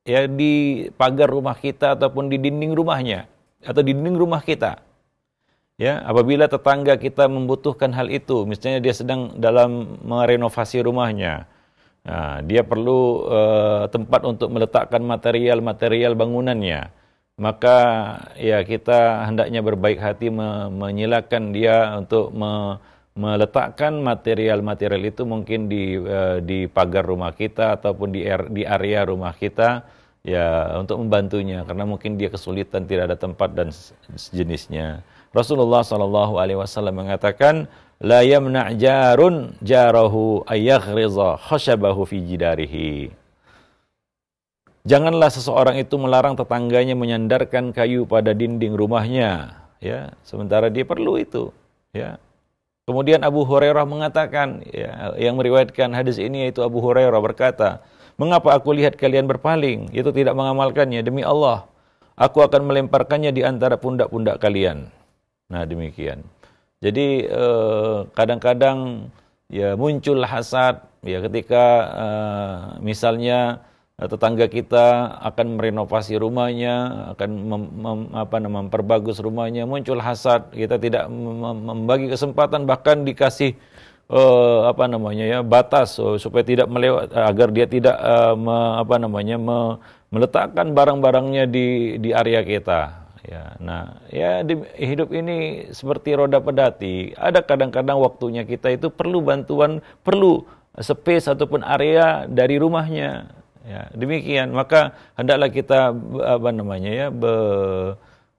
ya di pagar rumah kita ataupun di dinding rumahnya atau di dinding rumah kita. Ya, apabila tetangga kita membutuhkan hal itu, misalnya dia sedang dalam merenovasi rumahnya, nah, dia perlu eh, tempat untuk meletakkan material-material bangunannya, maka ya kita hendaknya berbaik hati me menyilakan dia untuk me meletakkan material-material itu mungkin di eh, di pagar rumah kita ataupun di er di area rumah kita ya untuk membantunya karena mungkin dia kesulitan tidak ada tempat dan sejenisnya. Rasulullah Shallallahu Alaihi Wasallam mengatakan, la yamna jarun jarahu ayakhriza khashabahu fi jidarihi. Janganlah seseorang itu melarang tetangganya menyandarkan kayu pada dinding rumahnya, ya, sementara dia perlu itu, ya. Kemudian Abu Hurairah mengatakan, ya, yang meriwayatkan hadis ini yaitu Abu Hurairah berkata, Mengapa aku lihat kalian berpaling, Itu tidak mengamalkannya? Demi Allah, aku akan melemparkannya di antara pundak-pundak kalian. Nah, demikian. Jadi eh, kadang-kadang eh, ya muncul hasad ya ketika eh, misalnya eh, tetangga kita akan merenovasi rumahnya, akan mem, mem, apa memperbagus rumahnya, muncul hasad, kita tidak membagi kesempatan bahkan dikasih uh, apa namanya ya batas uh, supaya tidak melewat eh, agar dia tidak uh, me, apa namanya me, meletakkan barang-barangnya di di area kita ya nah ya di, hidup ini seperti roda pedati ada kadang-kadang waktunya kita itu perlu bantuan perlu space ataupun area dari rumahnya ya demikian maka hendaklah kita apa namanya ya be,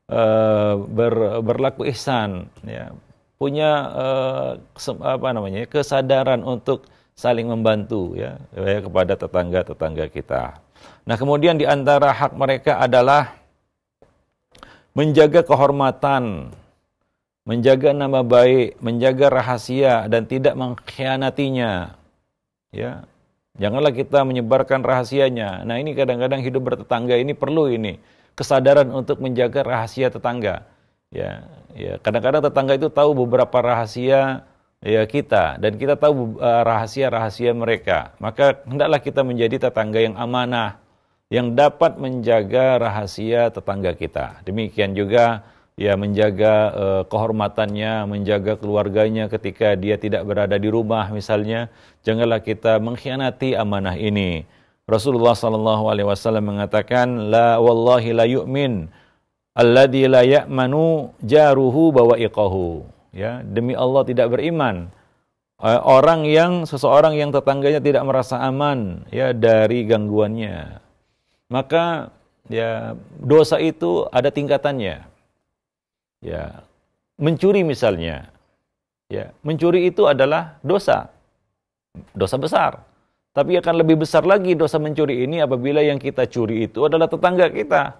uh, ber, berlaku ihsan ya punya uh, apa namanya kesadaran untuk saling membantu ya, ya, kepada tetangga-tetangga kita. Nah, kemudian di antara hak mereka adalah menjaga kehormatan, menjaga nama baik, menjaga rahasia dan tidak mengkhianatinya. Ya. Janganlah kita menyebarkan rahasianya. Nah, ini kadang-kadang hidup bertetangga ini perlu ini kesadaran untuk menjaga rahasia tetangga. Ya, Ya, kadang-kadang tetangga itu tahu beberapa rahasia ya kita dan kita tahu eh, rahasia-rahasia mereka. Maka hendaklah kita menjadi tetangga yang amanah yang dapat menjaga rahasia tetangga kita. Demikian juga ya menjaga uh, kehormatannya, menjaga keluarganya ketika dia tidak berada di rumah misalnya, janganlah kita mengkhianati amanah ini. Rasulullah sallallahu alaihi wasallam mengatakan la wallahi la yu'min alladzi la ya'manu jaruhu iqahu ya demi Allah tidak beriman eh, orang yang seseorang yang tetangganya tidak merasa aman ya dari gangguannya maka ya dosa itu ada tingkatannya ya mencuri misalnya ya mencuri itu adalah dosa dosa besar tapi akan lebih besar lagi dosa mencuri ini apabila yang kita curi itu adalah tetangga kita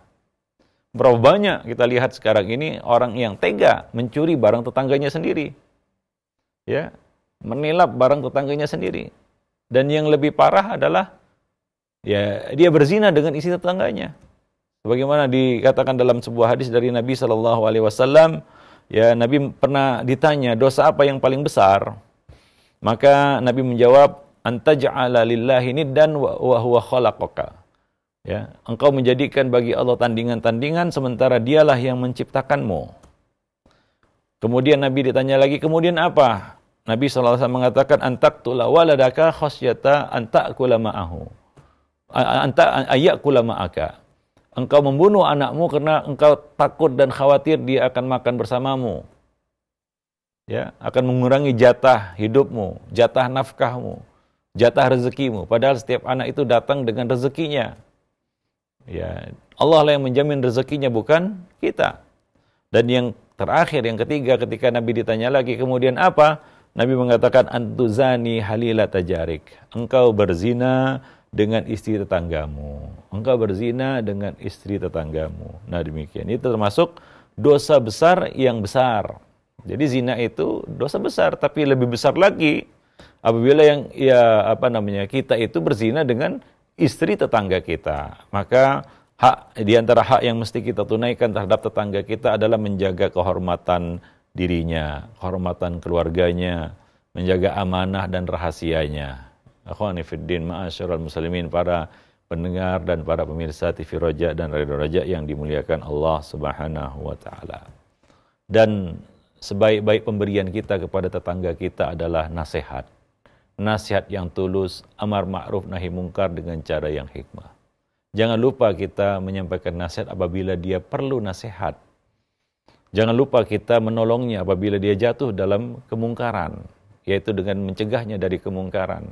Berapa banyak kita lihat sekarang ini orang yang tega mencuri barang tetangganya sendiri. Ya, menilap barang tetangganya sendiri. Dan yang lebih parah adalah ya dia berzina dengan istri tetangganya. Sebagaimana dikatakan dalam sebuah hadis dari Nabi Shallallahu alaihi wasallam, ya Nabi pernah ditanya dosa apa yang paling besar? Maka Nabi menjawab, "Antaj'ala lillahi niddan wa huwa khalaqaka." Ya, engkau menjadikan bagi Allah tandingan-tandingan sementara dialah yang menciptakanmu. Kemudian Nabi ditanya lagi, kemudian apa? Nabi SAW mengatakan, antak tula waladaka khosyata antak kulama'ahu. Antak ayak kulama'aka. Engkau membunuh anakmu karena engkau takut dan khawatir dia akan makan bersamamu. Ya, akan mengurangi jatah hidupmu, jatah nafkahmu, jatah rezekimu. Padahal setiap anak itu datang dengan rezekinya Ya, Allah lah yang menjamin rezekinya bukan kita. Dan yang terakhir, yang ketiga ketika Nabi ditanya lagi kemudian apa? Nabi mengatakan antuzani halila tajarik. Engkau berzina dengan istri tetanggamu. Engkau berzina dengan istri tetanggamu. Nah demikian. Itu termasuk dosa besar yang besar. Jadi zina itu dosa besar, tapi lebih besar lagi apabila yang ya apa namanya kita itu berzina dengan istri tetangga kita. Maka hak di antara hak yang mesti kita tunaikan terhadap tetangga kita adalah menjaga kehormatan dirinya, kehormatan keluarganya, menjaga amanah dan rahasianya. Akhwani ma'asyiral muslimin para pendengar dan para pemirsa TV Roja dan Radio Roja yang dimuliakan Allah Subhanahu wa taala. Dan sebaik-baik pemberian kita kepada tetangga kita adalah nasihat nasihat yang tulus, amar ma'ruf nahi mungkar dengan cara yang hikmah. Jangan lupa kita menyampaikan nasihat apabila dia perlu nasihat. Jangan lupa kita menolongnya apabila dia jatuh dalam kemungkaran, yaitu dengan mencegahnya dari kemungkaran.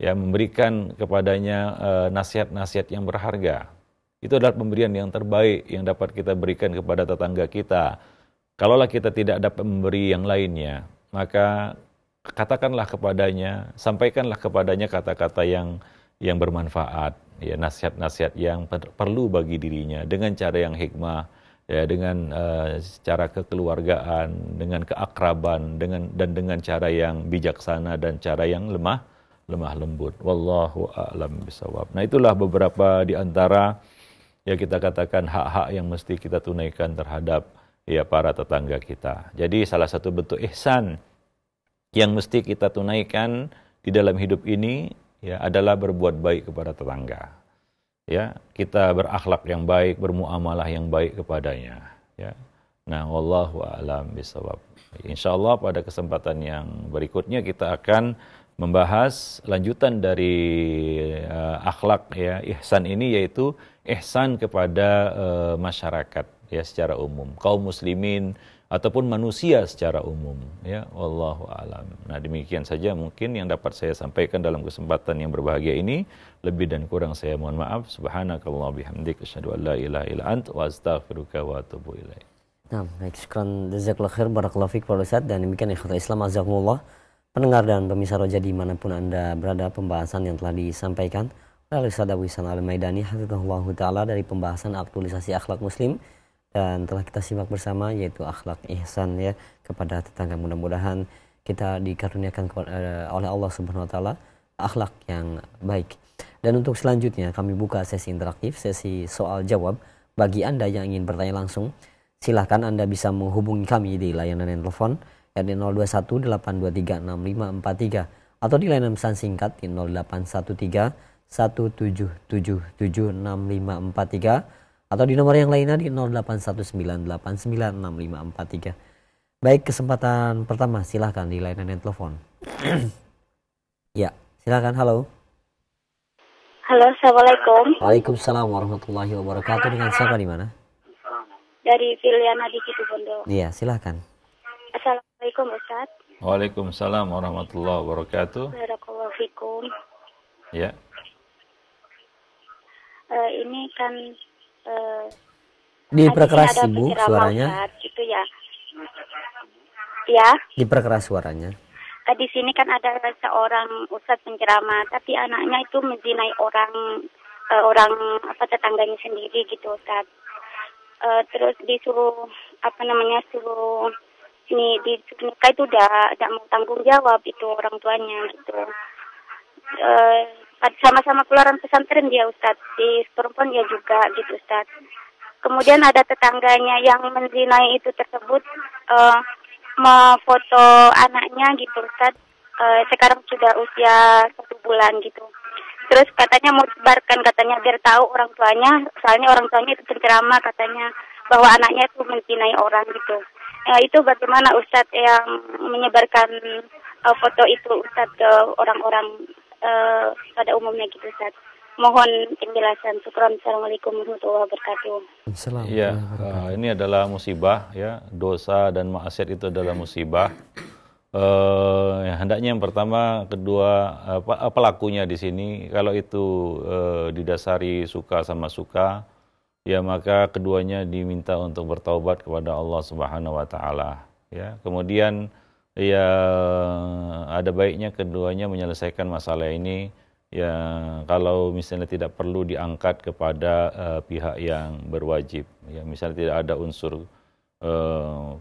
Ya, memberikan kepadanya eh, nasihat-nasihat yang berharga. Itu adalah pemberian yang terbaik yang dapat kita berikan kepada tetangga kita. Kalaulah kita tidak dapat memberi yang lainnya, maka katakanlah kepadanya, sampaikanlah kepadanya kata-kata yang yang bermanfaat, ya nasihat-nasihat yang per, perlu bagi dirinya dengan cara yang hikmah, ya dengan uh, eh, cara kekeluargaan, dengan keakraban, dengan dan dengan cara yang bijaksana dan cara yang lemah lemah lembut. Wallahu a'lam bisawab. Nah, itulah beberapa di antara ya kita katakan hak-hak yang mesti kita tunaikan terhadap ya para tetangga kita. Jadi salah satu bentuk ihsan yang mesti kita tunaikan di dalam hidup ini ya adalah berbuat baik kepada tetangga. Ya, kita berakhlak yang baik, bermuamalah yang baik kepadanya, ya. Nah, wallahu a'lam bisawab. Insyaallah pada kesempatan yang berikutnya kita akan membahas lanjutan dari uh, akhlak ya ihsan ini yaitu ihsan kepada uh, masyarakat ya secara umum, kaum muslimin ataupun manusia secara umum ya wallahu alam. Nah, demikian saja mungkin yang dapat saya sampaikan dalam kesempatan yang berbahagia ini. Lebih dan kurang saya mohon maaf. Subhanakallah bihamdik asyhadu an la ilaha illa ant wa astaghfiruka wa atubu ilaik. Nah, baik sekian jazakallahu khair barakallahu fik Pak Ustaz dan demikian ikhwah Islam azakumullah. Pendengar dan pemirsa roja dimanapun Anda berada pembahasan yang telah disampaikan oleh Ustaz Abu Isan Al-Maidani hafizahullah taala dari pembahasan aktualisasi akhlak muslim dan telah kita simak bersama yaitu akhlak ihsan ya kepada tetangga mudah-mudahan kita dikaruniakan eh, oleh Allah Subhanahu wa taala akhlak yang baik. Dan untuk selanjutnya kami buka sesi interaktif, sesi soal jawab bagi Anda yang ingin bertanya langsung. Silahkan Anda bisa menghubungi kami di layanan telepon di 021 atau di layanan pesan singkat di 0813 1777 atau di nomor yang lainnya di 0819896543. Baik, kesempatan pertama silahkan di layanan yang telepon. ya, silahkan. Halo. Halo, Assalamualaikum. Waalaikumsalam warahmatullahi wabarakatuh. Dengan siapa di mana? Dari Filiana di Situbondo. Iya, silahkan. Assalamualaikum Ustaz. Waalaikumsalam warahmatullahi wabarakatuh. waalaikumsalam Ya. Uh, ini kan diperkeras ibu suaranya gitu ya ya diperkeras suaranya uh, di sini kan ada seorang ustadz penceramah tapi anaknya itu menzinai orang uh, orang apa tetangganya sendiri gitu ustadz uh, terus disuruh apa namanya suruh ini di nikah itu udah tidak mau tanggung jawab itu orang tuanya gitu uh, sama-sama keluaran pesantren dia Ustadz di perempuan dia juga gitu Ustadz kemudian ada tetangganya yang menzinai itu tersebut uh, memfoto anaknya gitu Ustadz uh, sekarang sudah usia satu bulan gitu terus katanya mau sebarkan katanya biar tahu orang tuanya soalnya orang tuanya itu pencerama katanya bahwa anaknya itu menzinai orang gitu ya, itu bagaimana Ustadz yang menyebarkan uh, foto itu Ustadz ke orang-orang Eh, pada umumnya gitu Ustaz. Mohon penjelasan. Syukron. Assalamualaikum warahmatullahi wabarakatuh. Assalamualaikum. Ya, uh, ini adalah musibah ya. Dosa dan maksiat itu adalah musibah. Uh, ya, hendaknya yang pertama, kedua uh, pelakunya di sini kalau itu uh, didasari suka sama suka, ya maka keduanya diminta untuk bertaubat kepada Allah Subhanahu wa taala ya. Kemudian ya ada baiknya keduanya menyelesaikan masalah ini ya kalau misalnya tidak perlu diangkat kepada uh, pihak yang berwajib ya misalnya tidak ada unsur uh,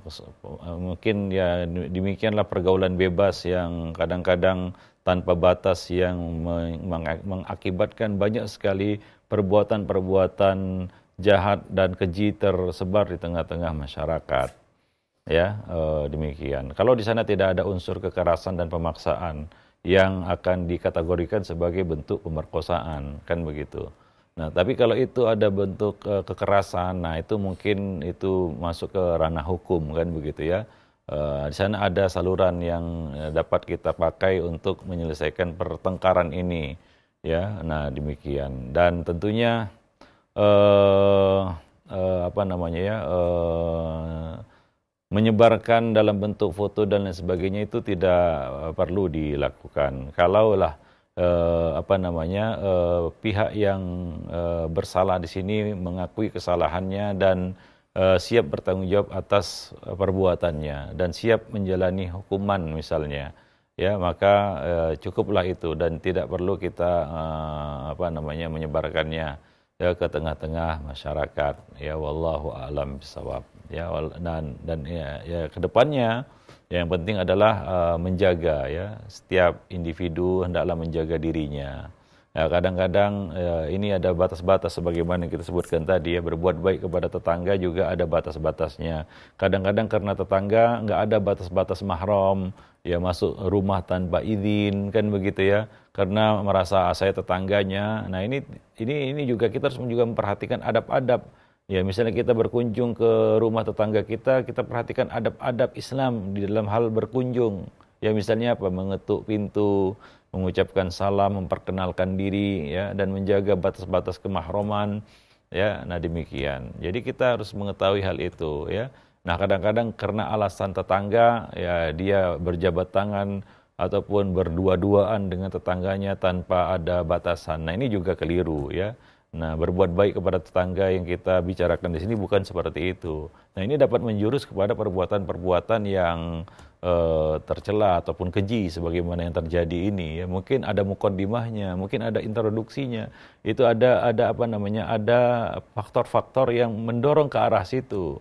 mungkin ya demikianlah pergaulan bebas yang kadang-kadang tanpa batas yang mengakibatkan banyak sekali perbuatan-perbuatan jahat dan keji tersebar di tengah-tengah masyarakat ya e, demikian. Kalau di sana tidak ada unsur kekerasan dan pemaksaan yang akan dikategorikan sebagai bentuk pemerkosaan, kan begitu. Nah, tapi kalau itu ada bentuk e, kekerasan, nah itu mungkin itu masuk ke ranah hukum, kan begitu ya. E, di sana ada saluran yang dapat kita pakai untuk menyelesaikan pertengkaran ini, ya. Nah demikian dan tentunya e, uh, apa namanya ya uh, menyebarkan dalam bentuk foto dan lain sebagainya itu tidak eh, perlu dilakukan. Kalaulah eh, apa namanya eh, pihak yang eh, bersalah di sini mengakui kesalahannya dan eh, siap bertanggung jawab atas perbuatannya dan siap menjalani hukuman misalnya ya maka eh, cukuplah itu dan tidak perlu kita eh, apa namanya menyebarkannya ya ke tengah-tengah masyarakat ya wallahu alam bisawab ya dan dan ya, ya depannya ya, yang penting adalah uh, menjaga ya setiap individu hendaklah menjaga dirinya ya kadang-kadang ya, ini ada batas-batas sebagaimana kita sebutkan tadi ya berbuat baik kepada tetangga juga ada batas-batasnya kadang-kadang karena tetangga nggak ada batas-batas mahram ya masuk rumah tanpa izin kan begitu ya karena merasa saya tetangganya. Nah ini ini ini juga kita harus juga memperhatikan adab-adab. Ya misalnya kita berkunjung ke rumah tetangga kita, kita perhatikan adab-adab Islam di dalam hal berkunjung. Ya misalnya apa mengetuk pintu, mengucapkan salam, memperkenalkan diri ya dan menjaga batas-batas kemahroman. Ya, nah demikian. Jadi kita harus mengetahui hal itu ya. Nah, kadang-kadang karena alasan tetangga, ya dia berjabat tangan ataupun berdua-duaan dengan tetangganya tanpa ada batasan. Nah, ini juga keliru ya. Nah, berbuat baik kepada tetangga yang kita bicarakan di sini bukan seperti itu. Nah, ini dapat menjurus kepada perbuatan-perbuatan yang eh, tercela ataupun keji sebagaimana yang terjadi ini ya. Mungkin ada mukodimahnya, mungkin ada introduksinya. Itu ada ada apa namanya? Ada faktor-faktor yang mendorong ke arah situ.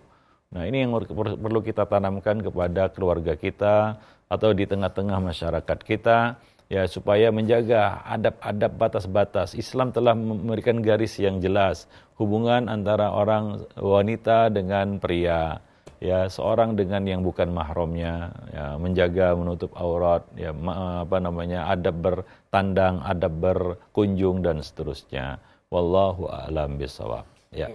Nah, ini yang perlu kita tanamkan kepada keluarga kita atau di tengah-tengah masyarakat kita ya supaya menjaga adab-adab batas-batas. Islam telah memberikan garis yang jelas hubungan antara orang wanita dengan pria. Ya, seorang dengan yang bukan mahramnya, ya, menjaga menutup aurat, ya, apa namanya, adab bertandang, adab berkunjung dan seterusnya. Wallahu a'lam bisawab. Ya.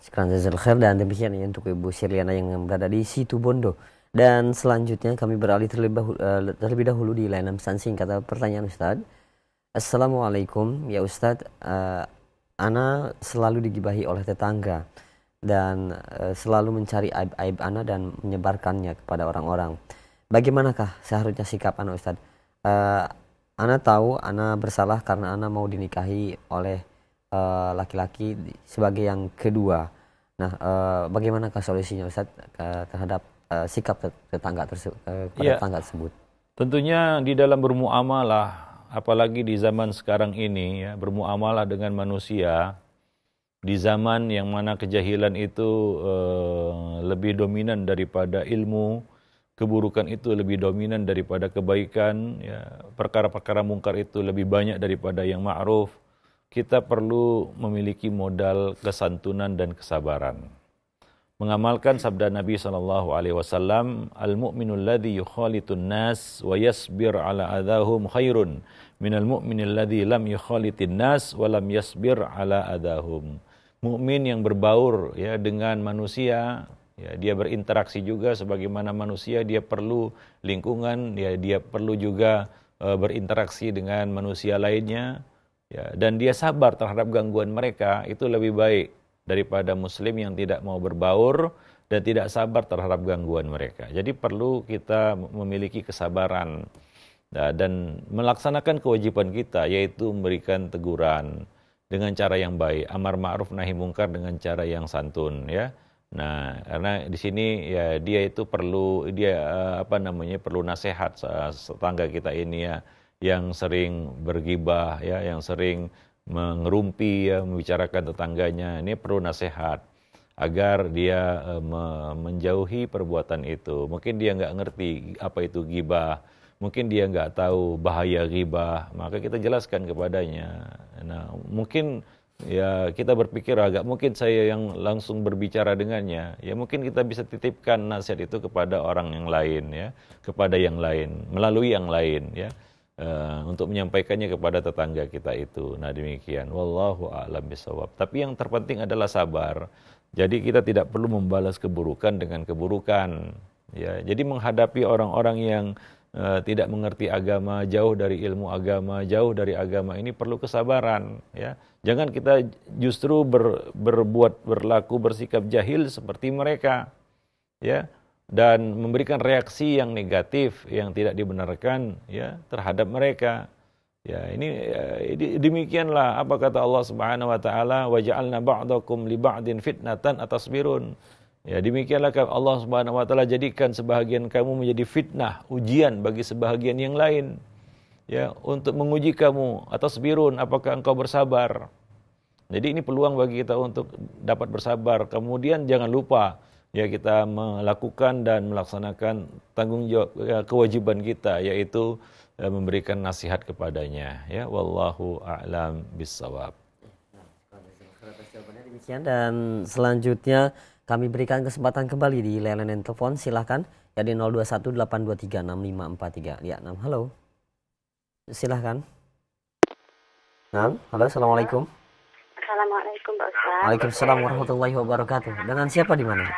Sekarang jazal khair dan demikian ya untuk Ibu Sirliana yang berada di situ Bondo. Dan selanjutnya kami beralih terlebih dahulu, eh, terlebih dahulu di layanan pesan singkat pertanyaan Ustaz. Assalamualaikum ya Ustaz, uh, Ana selalu digibahi oleh tetangga dan uh, selalu mencari aib-aib Ana dan menyebarkannya kepada orang-orang. Bagaimanakah seharusnya sikap Ana Ustaz? Uh, Ana tahu Ana bersalah karena Ana mau dinikahi oleh Eh, laki-laki uh, sebagai yang kedua. Nah, uh, bagaimanakah solusinya Ustaz uh, terhadap uh, sikap tetangga tersebut uh, ya. tetangga tersebut? Tentunya di dalam bermuamalah, apalagi di zaman sekarang ini ya, bermuamalah dengan manusia di zaman yang mana kejahilan itu uh, lebih dominan daripada ilmu, keburukan itu lebih dominan daripada kebaikan, ya, perkara-perkara ya, perkara -perkara mungkar itu lebih banyak daripada yang ma'ruf kita perlu memiliki modal kesantunan dan kesabaran. Mengamalkan sabda Nabi Shallallahu alaihi wasallam, "Al-mu'minul ladzi yukhalitun nas wa yasbir ala adahum khairun minal mu'minil ladzi lam yukhalitin nas wa lam yasbir ala adahum." Mukmin yang berbaur ya dengan manusia, ya dia berinteraksi juga sebagaimana manusia dia perlu lingkungan, ya dia perlu juga e, berinteraksi dengan manusia lainnya ya, dan dia sabar terhadap gangguan mereka itu lebih baik daripada muslim yang tidak mau berbaur dan tidak sabar terhadap gangguan mereka. Jadi perlu kita memiliki kesabaran nah, dan melaksanakan kewajiban kita yaitu memberikan teguran dengan cara yang baik, amar ma'ruf nahi mungkar dengan cara yang santun ya. Nah, karena di sini ya dia itu perlu dia eh, apa namanya perlu nasihat eh, tetangga kita ini ya yang sering bergibah ya, yang sering mengerumpi ya, membicarakan tetangganya. Ini perlu nasihat agar dia e, menjauhi perbuatan itu. Mungkin dia nggak ngerti apa itu gibah, mungkin dia nggak tahu bahaya gibah, maka kita jelaskan kepadanya. Nah, mungkin ya kita berpikir agak mungkin saya yang langsung berbicara dengannya ya mungkin kita bisa titipkan nasihat itu kepada orang yang lain ya kepada yang lain melalui yang lain ya uh, untuk menyampaikannya kepada tetangga kita itu. Nah demikian. Wallahu a'lam bisawab. Tapi yang terpenting adalah sabar. Jadi kita tidak perlu membalas keburukan dengan keburukan. Ya, jadi menghadapi orang-orang yang uh, tidak mengerti agama, jauh dari ilmu agama, jauh dari agama ini perlu kesabaran. Ya, jangan kita justru ber, berbuat berlaku bersikap jahil seperti mereka. Ya, dan memberikan reaksi yang negatif yang tidak dibenarkan ya terhadap mereka. Ya, ini, ya, demikianlah apa kata Allah Subhanahu wa taala, "Wa ja'alna ba'dakum li ba'din fitnatan birun Ya, demikianlah Allah Subhanahu wa taala jadikan sebahagian kamu menjadi fitnah, ujian bagi sebahagian yang lain. Ya, untuk menguji kamu atas birun apakah engkau bersabar. Jadi ini peluang bagi kita untuk dapat bersabar. Kemudian jangan lupa ya kita melakukan dan melaksanakan tanggung jawab ya, kewajiban kita yaitu ya, memberikan nasihat kepadanya ya wallahu a'lam bisawab demikian dan selanjutnya kami berikan kesempatan kembali di layanan dan telepon silahkan ya di 0218236543 ya 6 halo silahkan nam halo assalamualaikum Assalamualaikum Pak Ustaz Waalaikumsalam warahmatullahi wabarakatuh Dengan siapa di mana?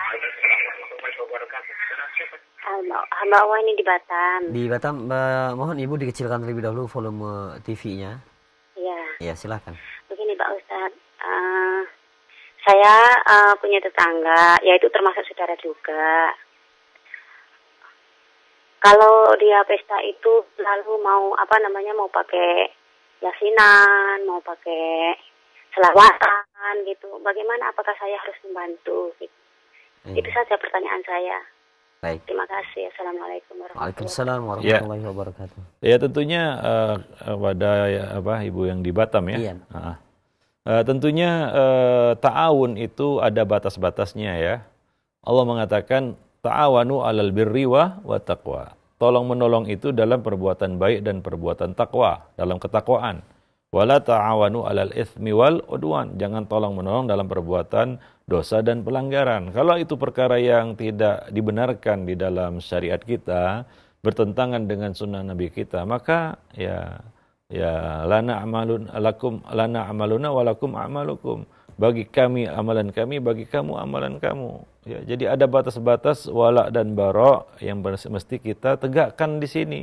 hamba Allah ini di Batam. Di Batam, uh, mohon Ibu dikecilkan terlebih dahulu volume TV-nya. Iya. Iya, silakan. Begini Pak Ustadz, uh, eh, saya uh, punya tetangga, yaitu termasuk saudara juga. Kalau dia pesta itu selalu mau apa namanya mau pakai yasinan, mau pakai selawatan gitu. Bagaimana? Apakah saya harus membantu? Gitu. Iya. Itu saja pertanyaan saya. Baik. Terima kasih. Assalamualaikum warahmatullahi, warahmatullahi wabarakatuh. Ya, ya tentunya uh, eh, pada eh, ya, apa ibu yang di Batam ya. Iya. Uh, tentunya uh, ta'awun itu ada batas-batasnya ya. Allah mengatakan ta'awanu alal birri wa, taqwa. Tolong menolong itu dalam perbuatan baik dan perbuatan takwa, dalam ketakwaan wala ta'awanu alal itsmi wal udwan. Jangan tolong menolong dalam perbuatan dosa dan pelanggaran. Kalau itu perkara yang tidak dibenarkan di dalam syariat kita, bertentangan dengan sunnah Nabi kita, maka ya ya lana amalun lakum lana amaluna walakum amalukum. Bagi kami amalan kami, bagi kamu amalan kamu. Ya, jadi ada batas-batas wala dan barok yang mesti kita tegakkan di sini.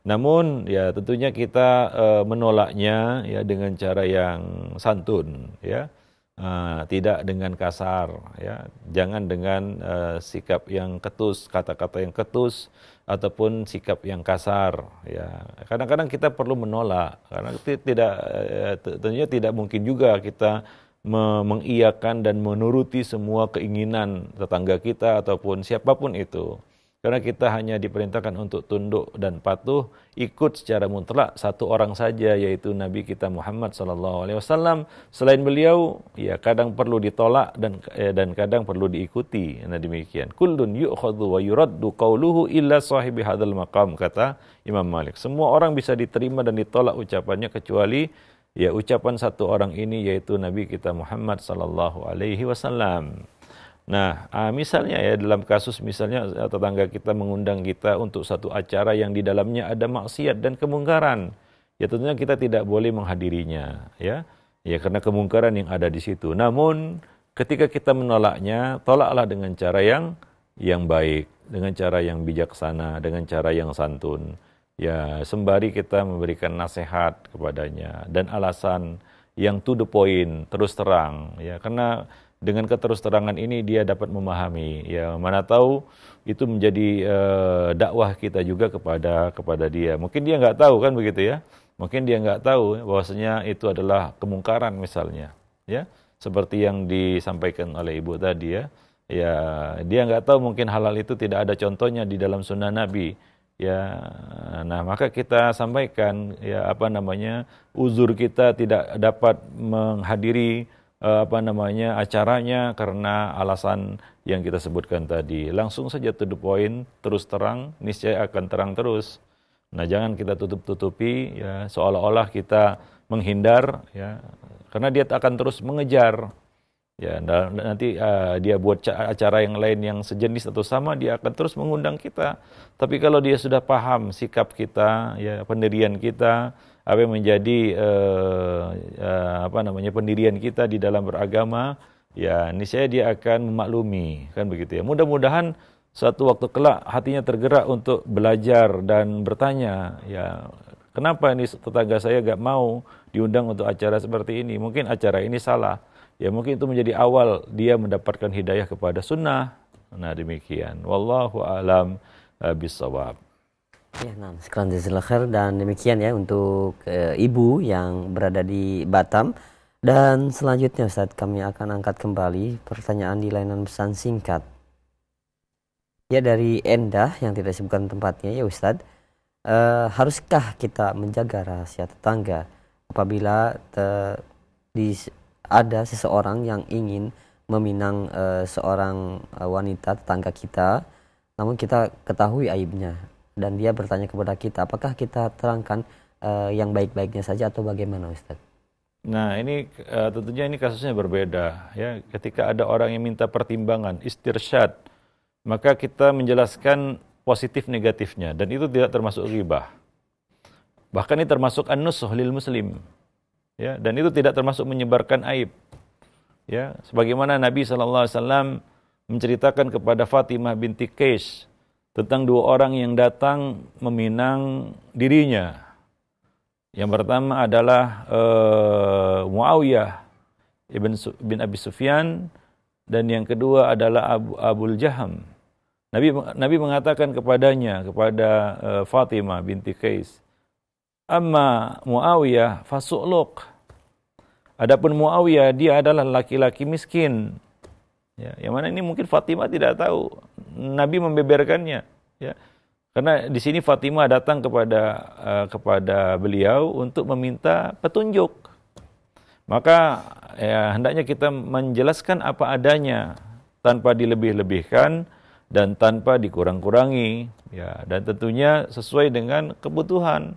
Namun ya tentunya kita uh, menolaknya ya dengan cara yang santun ya. Uh, tidak dengan kasar ya. Jangan dengan uh, sikap yang ketus, kata-kata yang ketus ataupun sikap yang kasar ya. Kadang-kadang kita perlu menolak karena tidak tentunya tidak mungkin juga kita me mengiyakan dan menuruti semua keinginan tetangga kita ataupun siapapun itu. Karena kita hanya diperintahkan untuk tunduk dan patuh ikut secara mutlak satu orang saja yaitu Nabi kita Muhammad sallallahu alaihi wasallam. Selain beliau ya kadang perlu ditolak dan eh, dan kadang perlu diikuti. Nah demikian. Kullun yu'khadhu wa yuraddu kauluhu illa sahibi hadal maqam kata Imam Malik. Semua orang bisa diterima dan ditolak ucapannya kecuali ya ucapan satu orang ini yaitu Nabi kita Muhammad sallallahu alaihi wasallam. Nah, ah, misalnya ya dalam kasus misalnya ah, tetangga kita mengundang kita untuk satu acara yang di dalamnya ada maksiat dan kemungkaran, ya tentunya kita tidak boleh menghadirinya, ya. Ya karena kemungkaran yang ada di situ. Namun ketika kita menolaknya, tolaklah dengan cara yang yang baik, dengan cara yang bijaksana, dengan cara yang santun. Ya, sembari kita memberikan nasihat kepadanya dan alasan yang to the point, terus terang, ya karena dengan keterus-terangan ini dia dapat memahami ya mana tahu itu menjadi uh, dakwah kita juga kepada kepada dia mungkin dia nggak tahu kan begitu ya mungkin dia nggak tahu bahwasanya itu adalah kemungkaran misalnya ya seperti yang disampaikan oleh ibu tadi ya ya dia nggak tahu mungkin halal itu tidak ada contohnya di dalam sunnah nabi ya nah maka kita sampaikan ya apa namanya uzur kita tidak dapat menghadiri Eh, apa namanya acaranya karena alasan yang kita sebutkan tadi. Langsung saja to the point, terus terang, niscaya akan terang terus. Nah, jangan kita tutup-tutupi ya, seolah-olah kita menghindar ya. Karena dia akan terus mengejar. Ya, nah, nanti uh, dia buat acara yang lain yang sejenis atau sama dia akan terus mengundang kita. Tapi kalau dia sudah paham sikap kita, ya pendirian kita, apa yang menjadi uh, uh, apa namanya pendirian kita di dalam beragama ya ini saya dia akan memaklumi kan begitu ya mudah-mudahan satu waktu kelak hatinya tergerak untuk belajar dan bertanya ya kenapa ini tetangga saya gak mau diundang untuk acara seperti ini mungkin acara ini salah ya mungkin itu menjadi awal dia mendapatkan hidayah kepada sunnah nah demikian wallahu alam eh, bisawab Ya, nah, sekarang jazilakhir dan demikian ya untuk e, ibu yang berada di Batam. Dan selanjutnya Ustadz kami akan angkat kembali pertanyaan di layanan pesan singkat. Ya dari Endah yang tidak disebutkan tempatnya ya Ustadz. E, eh, haruskah kita menjaga rahasia tetangga apabila te, di, ada seseorang yang ingin meminang e, seorang wanita tetangga kita namun kita ketahui aibnya dan dia bertanya kepada kita apakah kita terangkan uh, yang baik-baiknya saja atau bagaimana Ustaz? Nah ini uh, tentunya ini kasusnya berbeda ya ketika ada orang yang minta pertimbangan istirsyad maka kita menjelaskan positif negatifnya dan itu tidak termasuk riba bahkan ini termasuk an lil muslim ya dan itu tidak termasuk menyebarkan aib ya sebagaimana Nabi saw menceritakan kepada Fatimah binti Qais tentang dua orang yang datang meminang dirinya. Yang pertama adalah uh, Muawiyah ibn, bin Abi Sufyan dan yang kedua adalah Abu Abul Jaham. Nabi Nabi mengatakan kepadanya kepada uh, Fatimah binti Qais, "Amma Muawiyah fasu'luq." Adapun Muawiyah dia adalah laki-laki miskin. Ya, yang mana ini mungkin Fatimah tidak tahu Nabi membeberkannya ya. Karena di sini Fatimah datang kepada uh, kepada beliau untuk meminta petunjuk. Maka ya, hendaknya kita menjelaskan apa adanya tanpa dilebih-lebihkan dan tanpa dikurang-kurangi ya dan tentunya sesuai dengan kebutuhan.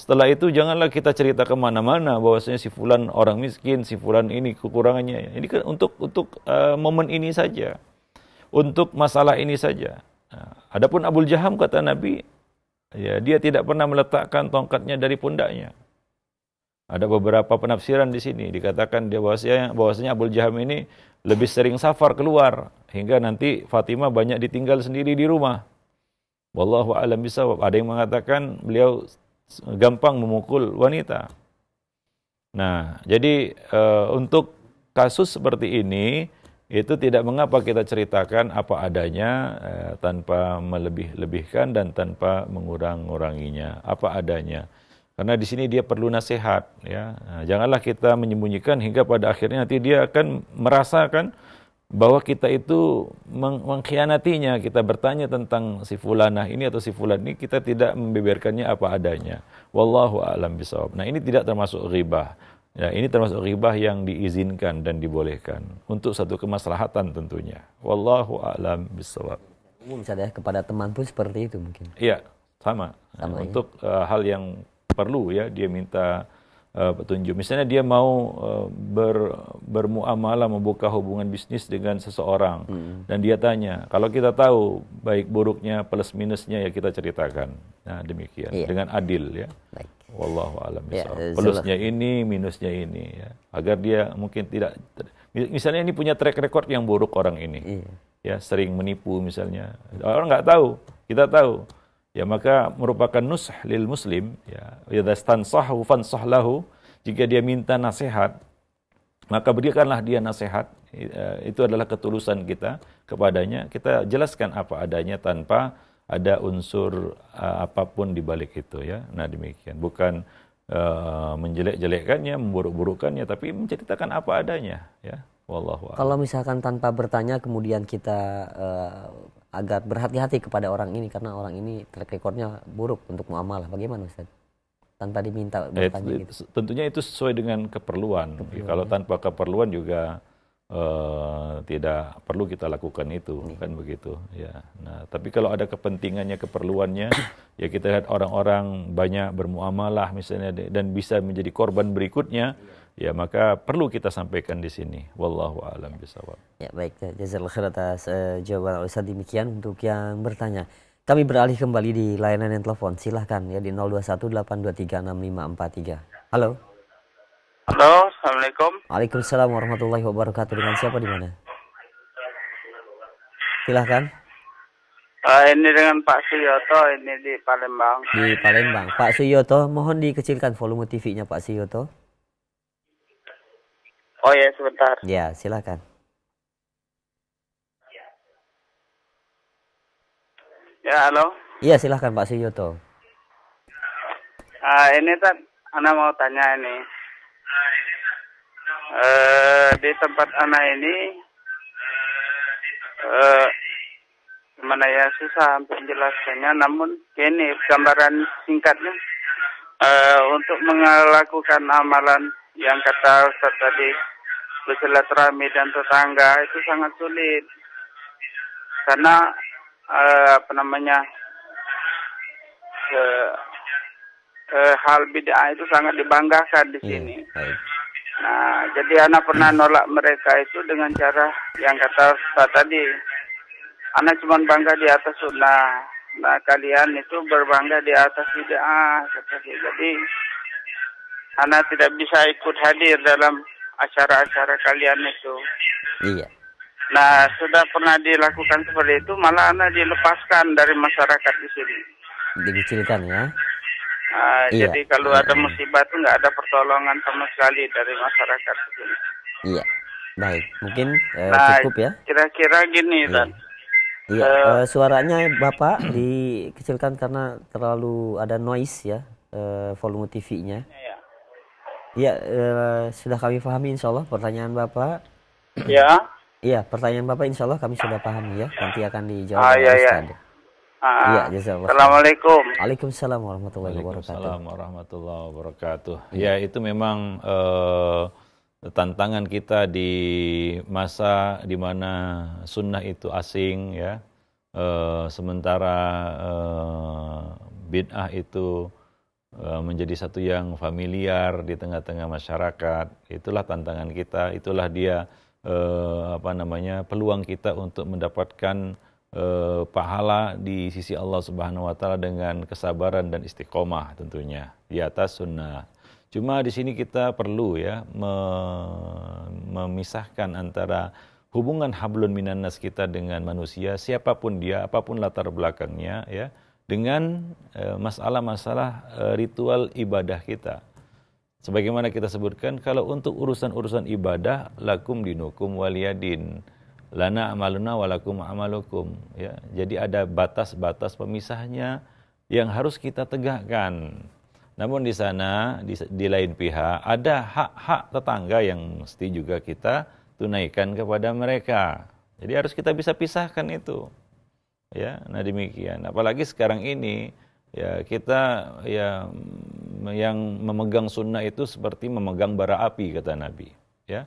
Setelah itu janganlah kita cerita kemana-mana bahwasanya si fulan orang miskin, si fulan ini kekurangannya. Ini kan untuk untuk uh, momen ini saja untuk masalah ini saja. Nah, adapun Abu Jaham kata Nabi, ya dia tidak pernah meletakkan tongkatnya dari pundaknya. Ada beberapa penafsiran di sini dikatakan dia bahwasanya bahwasanya Abu Jaham ini lebih sering safar keluar hingga nanti Fatimah banyak ditinggal sendiri di rumah. Wallahu alam bisawab. Ada yang mengatakan beliau gampang memukul wanita. Nah, jadi e, untuk kasus seperti ini itu tidak mengapa kita ceritakan apa adanya eh, tanpa melebih-lebihkan dan tanpa mengurang-nguranginya apa adanya karena di sini dia perlu nasihat ya nah, janganlah kita menyembunyikan hingga pada akhirnya nanti dia akan merasakan bahwa kita itu meng mengkhianatinya kita bertanya tentang si fulanah ini atau si fulan ini kita tidak membeberkannya apa adanya wallahu alam bisawab nah ini tidak termasuk ghibah Ya, ini termasuk ribah yang diizinkan dan dibolehkan untuk satu kemaslahatan tentunya. Wallahu a'lam bishawab. Misalnya kepada teman pun seperti itu mungkin. Iya, sama. Ya, sama ya. untuk ya. uh, hal yang perlu ya dia minta uh, petunjuk. Misalnya dia mau uh, ber, bermuamalah membuka hubungan bisnis dengan seseorang hmm. dan dia tanya, kalau kita tahu baik buruknya plus minusnya ya kita ceritakan. Nah, demikian iya. dengan adil ya. Baik. Wallahu alam ya, eh, Plusnya ini, minusnya ini ya. Agar dia mungkin tidak misalnya ini punya track record yang buruk orang ini. Iya. Ya, sering menipu misalnya. Orang nggak tahu, kita tahu. Ya, maka merupakan nusah lil muslim ya. sah, stansahu sah lahu. Jika dia minta nasihat, maka berikanlah dia nasihat. Eh, itu adalah ketulusan kita kepadanya. Kita jelaskan apa adanya tanpa ada unsur uh, apapun di balik itu ya. Nah demikian, bukan uh, menjelek-jelekkannya, memburuk-burukannya, tapi menceritakan apa adanya ya. Wallahu Kalau misalkan tanpa bertanya kemudian kita uh, agak berhati-hati kepada orang ini karena orang ini track recordnya buruk untuk muamalah. Bagaimana Ustaz? Tanpa diminta bertanya eh, gitu. Tentunya itu sesuai dengan keperluan. keperluan Kalau ya. tanpa keperluan juga Eh, tidak perlu kita lakukan itu hmm. kan begitu ya nah tapi kalau ada kepentingannya keperluannya ya kita lihat orang-orang banyak bermuamalah misalnya dan bisa menjadi korban berikutnya ya maka perlu kita sampaikan di sini wallahu alam bisawab ya baik jazakallahu khair atas uh, jawaban Ustaz demikian untuk yang bertanya kami beralih kembali di layanan yang telepon silahkan ya di 0218236543 halo Halo, Assalamualaikum. Waalaikumsalam warahmatullahi wabarakatuh. Dengan siapa di mana? Silahkan. Uh, ini dengan Pak Suyoto, ini di Palembang. Di Palembang. Pak Suyoto, mohon dikecilkan volume TV-nya Pak Suyoto. Oh ya, sebentar. Ya, silahkan. Ya, halo. Iya, silahkan Pak Suyoto. Uh, ini, kan Anda mau tanya ini. Eh, di tempat anak ini uh, eh, mana ya susah penjelasannya namun ini gambaran singkatnya uh, untuk melakukan amalan yang kata Ustaz tadi bersilaturahmi dan tetangga itu sangat sulit karena uh, apa namanya uh, uh, hal bid'ah itu sangat dibanggakan di iya, sini. Hmm, Nah, jadi anak pernah nolak mereka itu dengan cara yang kata Ustaz tadi. Anak cuma bangga di atas sunnah. Nah, kalian itu berbangga di atas bid'ah. Jadi, anak tidak bisa ikut hadir dalam acara-acara kalian itu. Iya. Nah, sudah pernah dilakukan seperti itu, malah anak dilepaskan dari masyarakat di sini. Dikecilkan ya? Uh, iya. Jadi kalau ada iya. musibah itu nggak ada pertolongan sama sekali dari masyarakat. Iya, baik. Mungkin uh, nah, cukup ya. Kira-kira gini iya. dan. Iya. Uh, uh, suaranya bapak dikecilkan karena terlalu ada noise ya uh, volume TV-nya. Iya. Iya uh, sudah kami pahami Insya Allah pertanyaan bapak. Iya. Iya pertanyaan bapak Insya Allah kami sudah pahami ya. Nanti akan dijawab. Ah, iya, iya. Iya, ah, Assalamualaikum. Waalaikumsalam warahmatullahi wabarakatuh. Waalaikumsalam warahmatullahi wabarakatuh. Iya. Ya, itu memang uh, tantangan kita di masa di mana sunnah itu asing ya. Uh, sementara uh, bid'ah itu menjadi satu yang familiar di tengah-tengah masyarakat. Itulah tantangan kita, itulah dia apa namanya peluang kita untuk mendapatkan eh, pahala di sisi Allah Subhanahu wa taala dengan kesabaran dan istiqomah tentunya di atas sunnah. Cuma di sini kita perlu ya me memisahkan antara hubungan hablun minannas kita dengan manusia siapapun dia apapun latar belakangnya ya dengan eh, masalah-masalah eh, ritual ibadah kita. Sebagaimana kita sebutkan kalau untuk urusan-urusan ibadah lakum dinukum waliyadin lana amaluna walakum amalukum ya jadi ada batas-batas pemisahnya yang harus kita tegakkan namun di sana di, di lain pihak ada hak-hak tetangga yang mesti juga kita tunaikan kepada mereka jadi harus kita bisa pisahkan itu ya nah demikian apalagi sekarang ini ya kita ya yang memegang sunnah itu seperti memegang bara api kata Nabi ya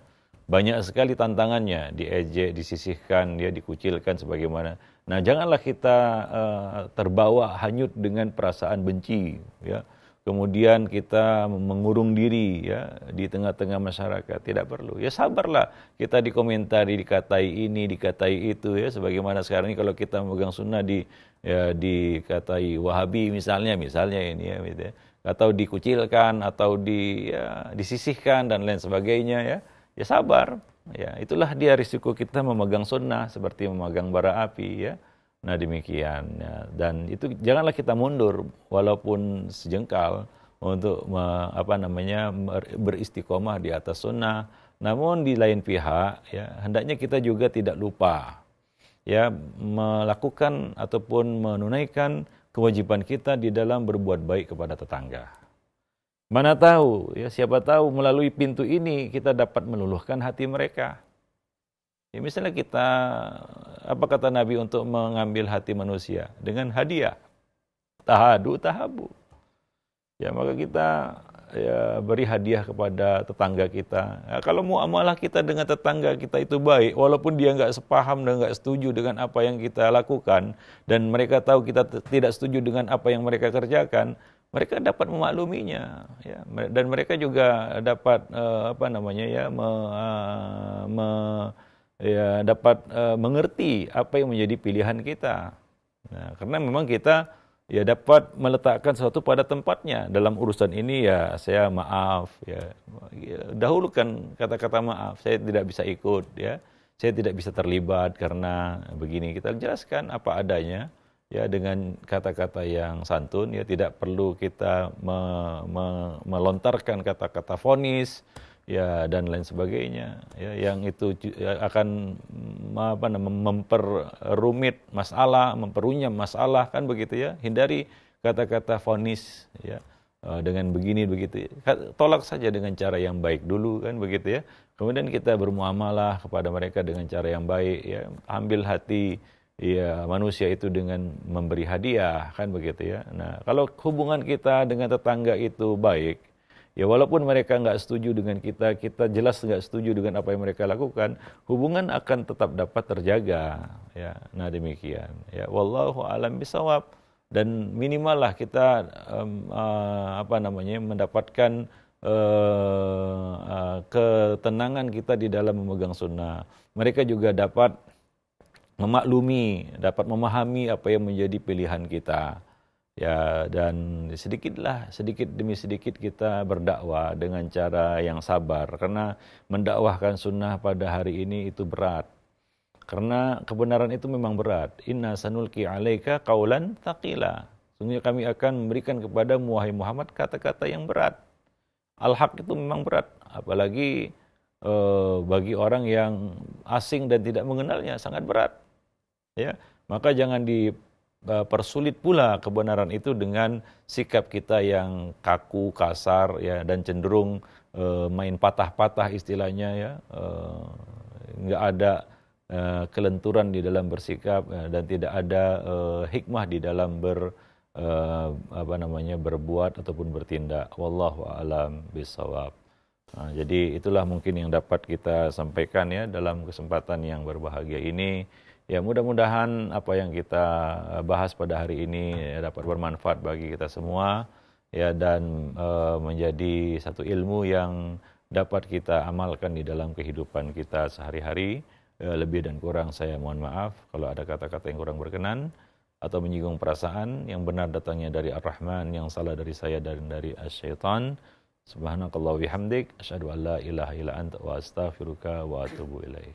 banyak sekali tantangannya diejek, disisihkan, dia ya, dikucilkan sebagaimana. Nah, janganlah kita uh, terbawa hanyut dengan perasaan benci, ya. Kemudian kita mengurung diri ya di tengah-tengah masyarakat tidak perlu. Ya sabarlah kita dikomentari, dikatai ini, dikatai itu ya. Sebagaimana sekarang ini kalau kita memegang sunnah di ya, dikatai Wahabi misalnya, misalnya ini ya, gitu ya. atau dikucilkan atau di ya, disisihkan dan lain sebagainya ya ya sabar. Ya, itulah dia risiko kita memegang sunnah seperti memegang bara api ya. Nah demikian ya. dan itu janganlah kita mundur walaupun sejengkal untuk me, apa namanya beristiqomah di atas sunnah. Namun di lain pihak ya hendaknya kita juga tidak lupa ya melakukan ataupun menunaikan kewajiban kita di dalam berbuat baik kepada tetangga. Mana tahu, ya siapa tahu melalui pintu ini kita dapat meluluhkan hati mereka. Ya, misalnya kita, apa kata Nabi untuk mengambil hati manusia? Dengan hadiah. Tahadu, tahabu. Ya maka kita ya, beri hadiah kepada tetangga kita. Ya, kalau muamalah kita dengan tetangga kita itu baik, walaupun dia nggak sepaham dan nggak setuju dengan apa yang kita lakukan, dan mereka tahu kita tidak setuju dengan apa yang mereka kerjakan, mereka dapat memakluminya ya dan mereka juga dapat uh, apa namanya ya me, uh, me, ya dapat uh, mengerti apa yang menjadi pilihan kita nah karena memang kita ya dapat meletakkan sesuatu pada tempatnya dalam urusan ini ya saya maaf ya, ya dahulukan kata-kata maaf saya tidak bisa ikut ya saya tidak bisa terlibat karena begini kita jelaskan apa adanya ya dengan kata-kata yang santun ya tidak perlu kita me, me, melontarkan kata-kata fonis ya dan lain sebagainya ya yang itu ya, akan mm, apa namanya memperrumit masalah memperunyam masalah kan begitu ya hindari kata-kata fonis ya e, dengan begini begitu tolak saja dengan cara yang baik dulu kan begitu ya kemudian kita bermuamalah kepada mereka dengan cara yang baik ya ambil hati ya manusia itu dengan memberi hadiah kan begitu ya. Nah kalau hubungan kita dengan tetangga itu baik, ya walaupun mereka nggak setuju dengan kita, kita jelas nggak setuju dengan apa yang mereka lakukan, hubungan akan tetap dapat terjaga. Ya, nah demikian. Ya, wallahu alam bisawab dan minimal lah kita um, uh, apa namanya mendapatkan uh, uh, ketenangan kita di dalam memegang sunnah. Mereka juga dapat memaklumi, dapat memahami apa yang menjadi pilihan kita. Ya, dan sedikitlah, sedikit demi sedikit kita berdakwah dengan cara yang sabar karena mendakwahkan sunnah pada hari ini itu berat. Karena kebenaran itu memang berat. Inna sanulki alaika kaulan taqila. Sungguh kami akan memberikan kepada Muahi Muhammad kata-kata yang berat. Al-haq itu memang berat, apalagi eh, bagi orang yang asing dan tidak mengenalnya sangat berat ya maka jangan dipersulit eh, pula kebenaran itu dengan sikap kita yang kaku kasar ya dan cenderung eh, main patah-patah istilahnya ya eh, nggak eh, ada eh, kelenturan di dalam bersikap ya, dan tidak ada eh, hikmah di dalam ber apa namanya berbuat ataupun bertindak wallahu alam bisawab nah, jadi itulah mungkin yang dapat kita sampaikan ya dalam kesempatan yang berbahagia ini Ya mudah-mudahan apa yang kita eh, bahas pada hari ini ya, dapat bermanfaat bagi kita semua ya dan e, menjadi satu ilmu yang dapat kita amalkan di dalam kehidupan kita sehari-hari. E, lebih dan kurang saya mohon maaf kalau ada kata-kata yang kurang berkenan atau menyinggung perasaan yang benar datangnya dari Ar-Rahman, yang salah dari saya dan dari Asy-Syaitan. Subhanakallah bihamdik, asyhadu an la ilaha illa anta wa astaghfiruka wa atubu ilaik.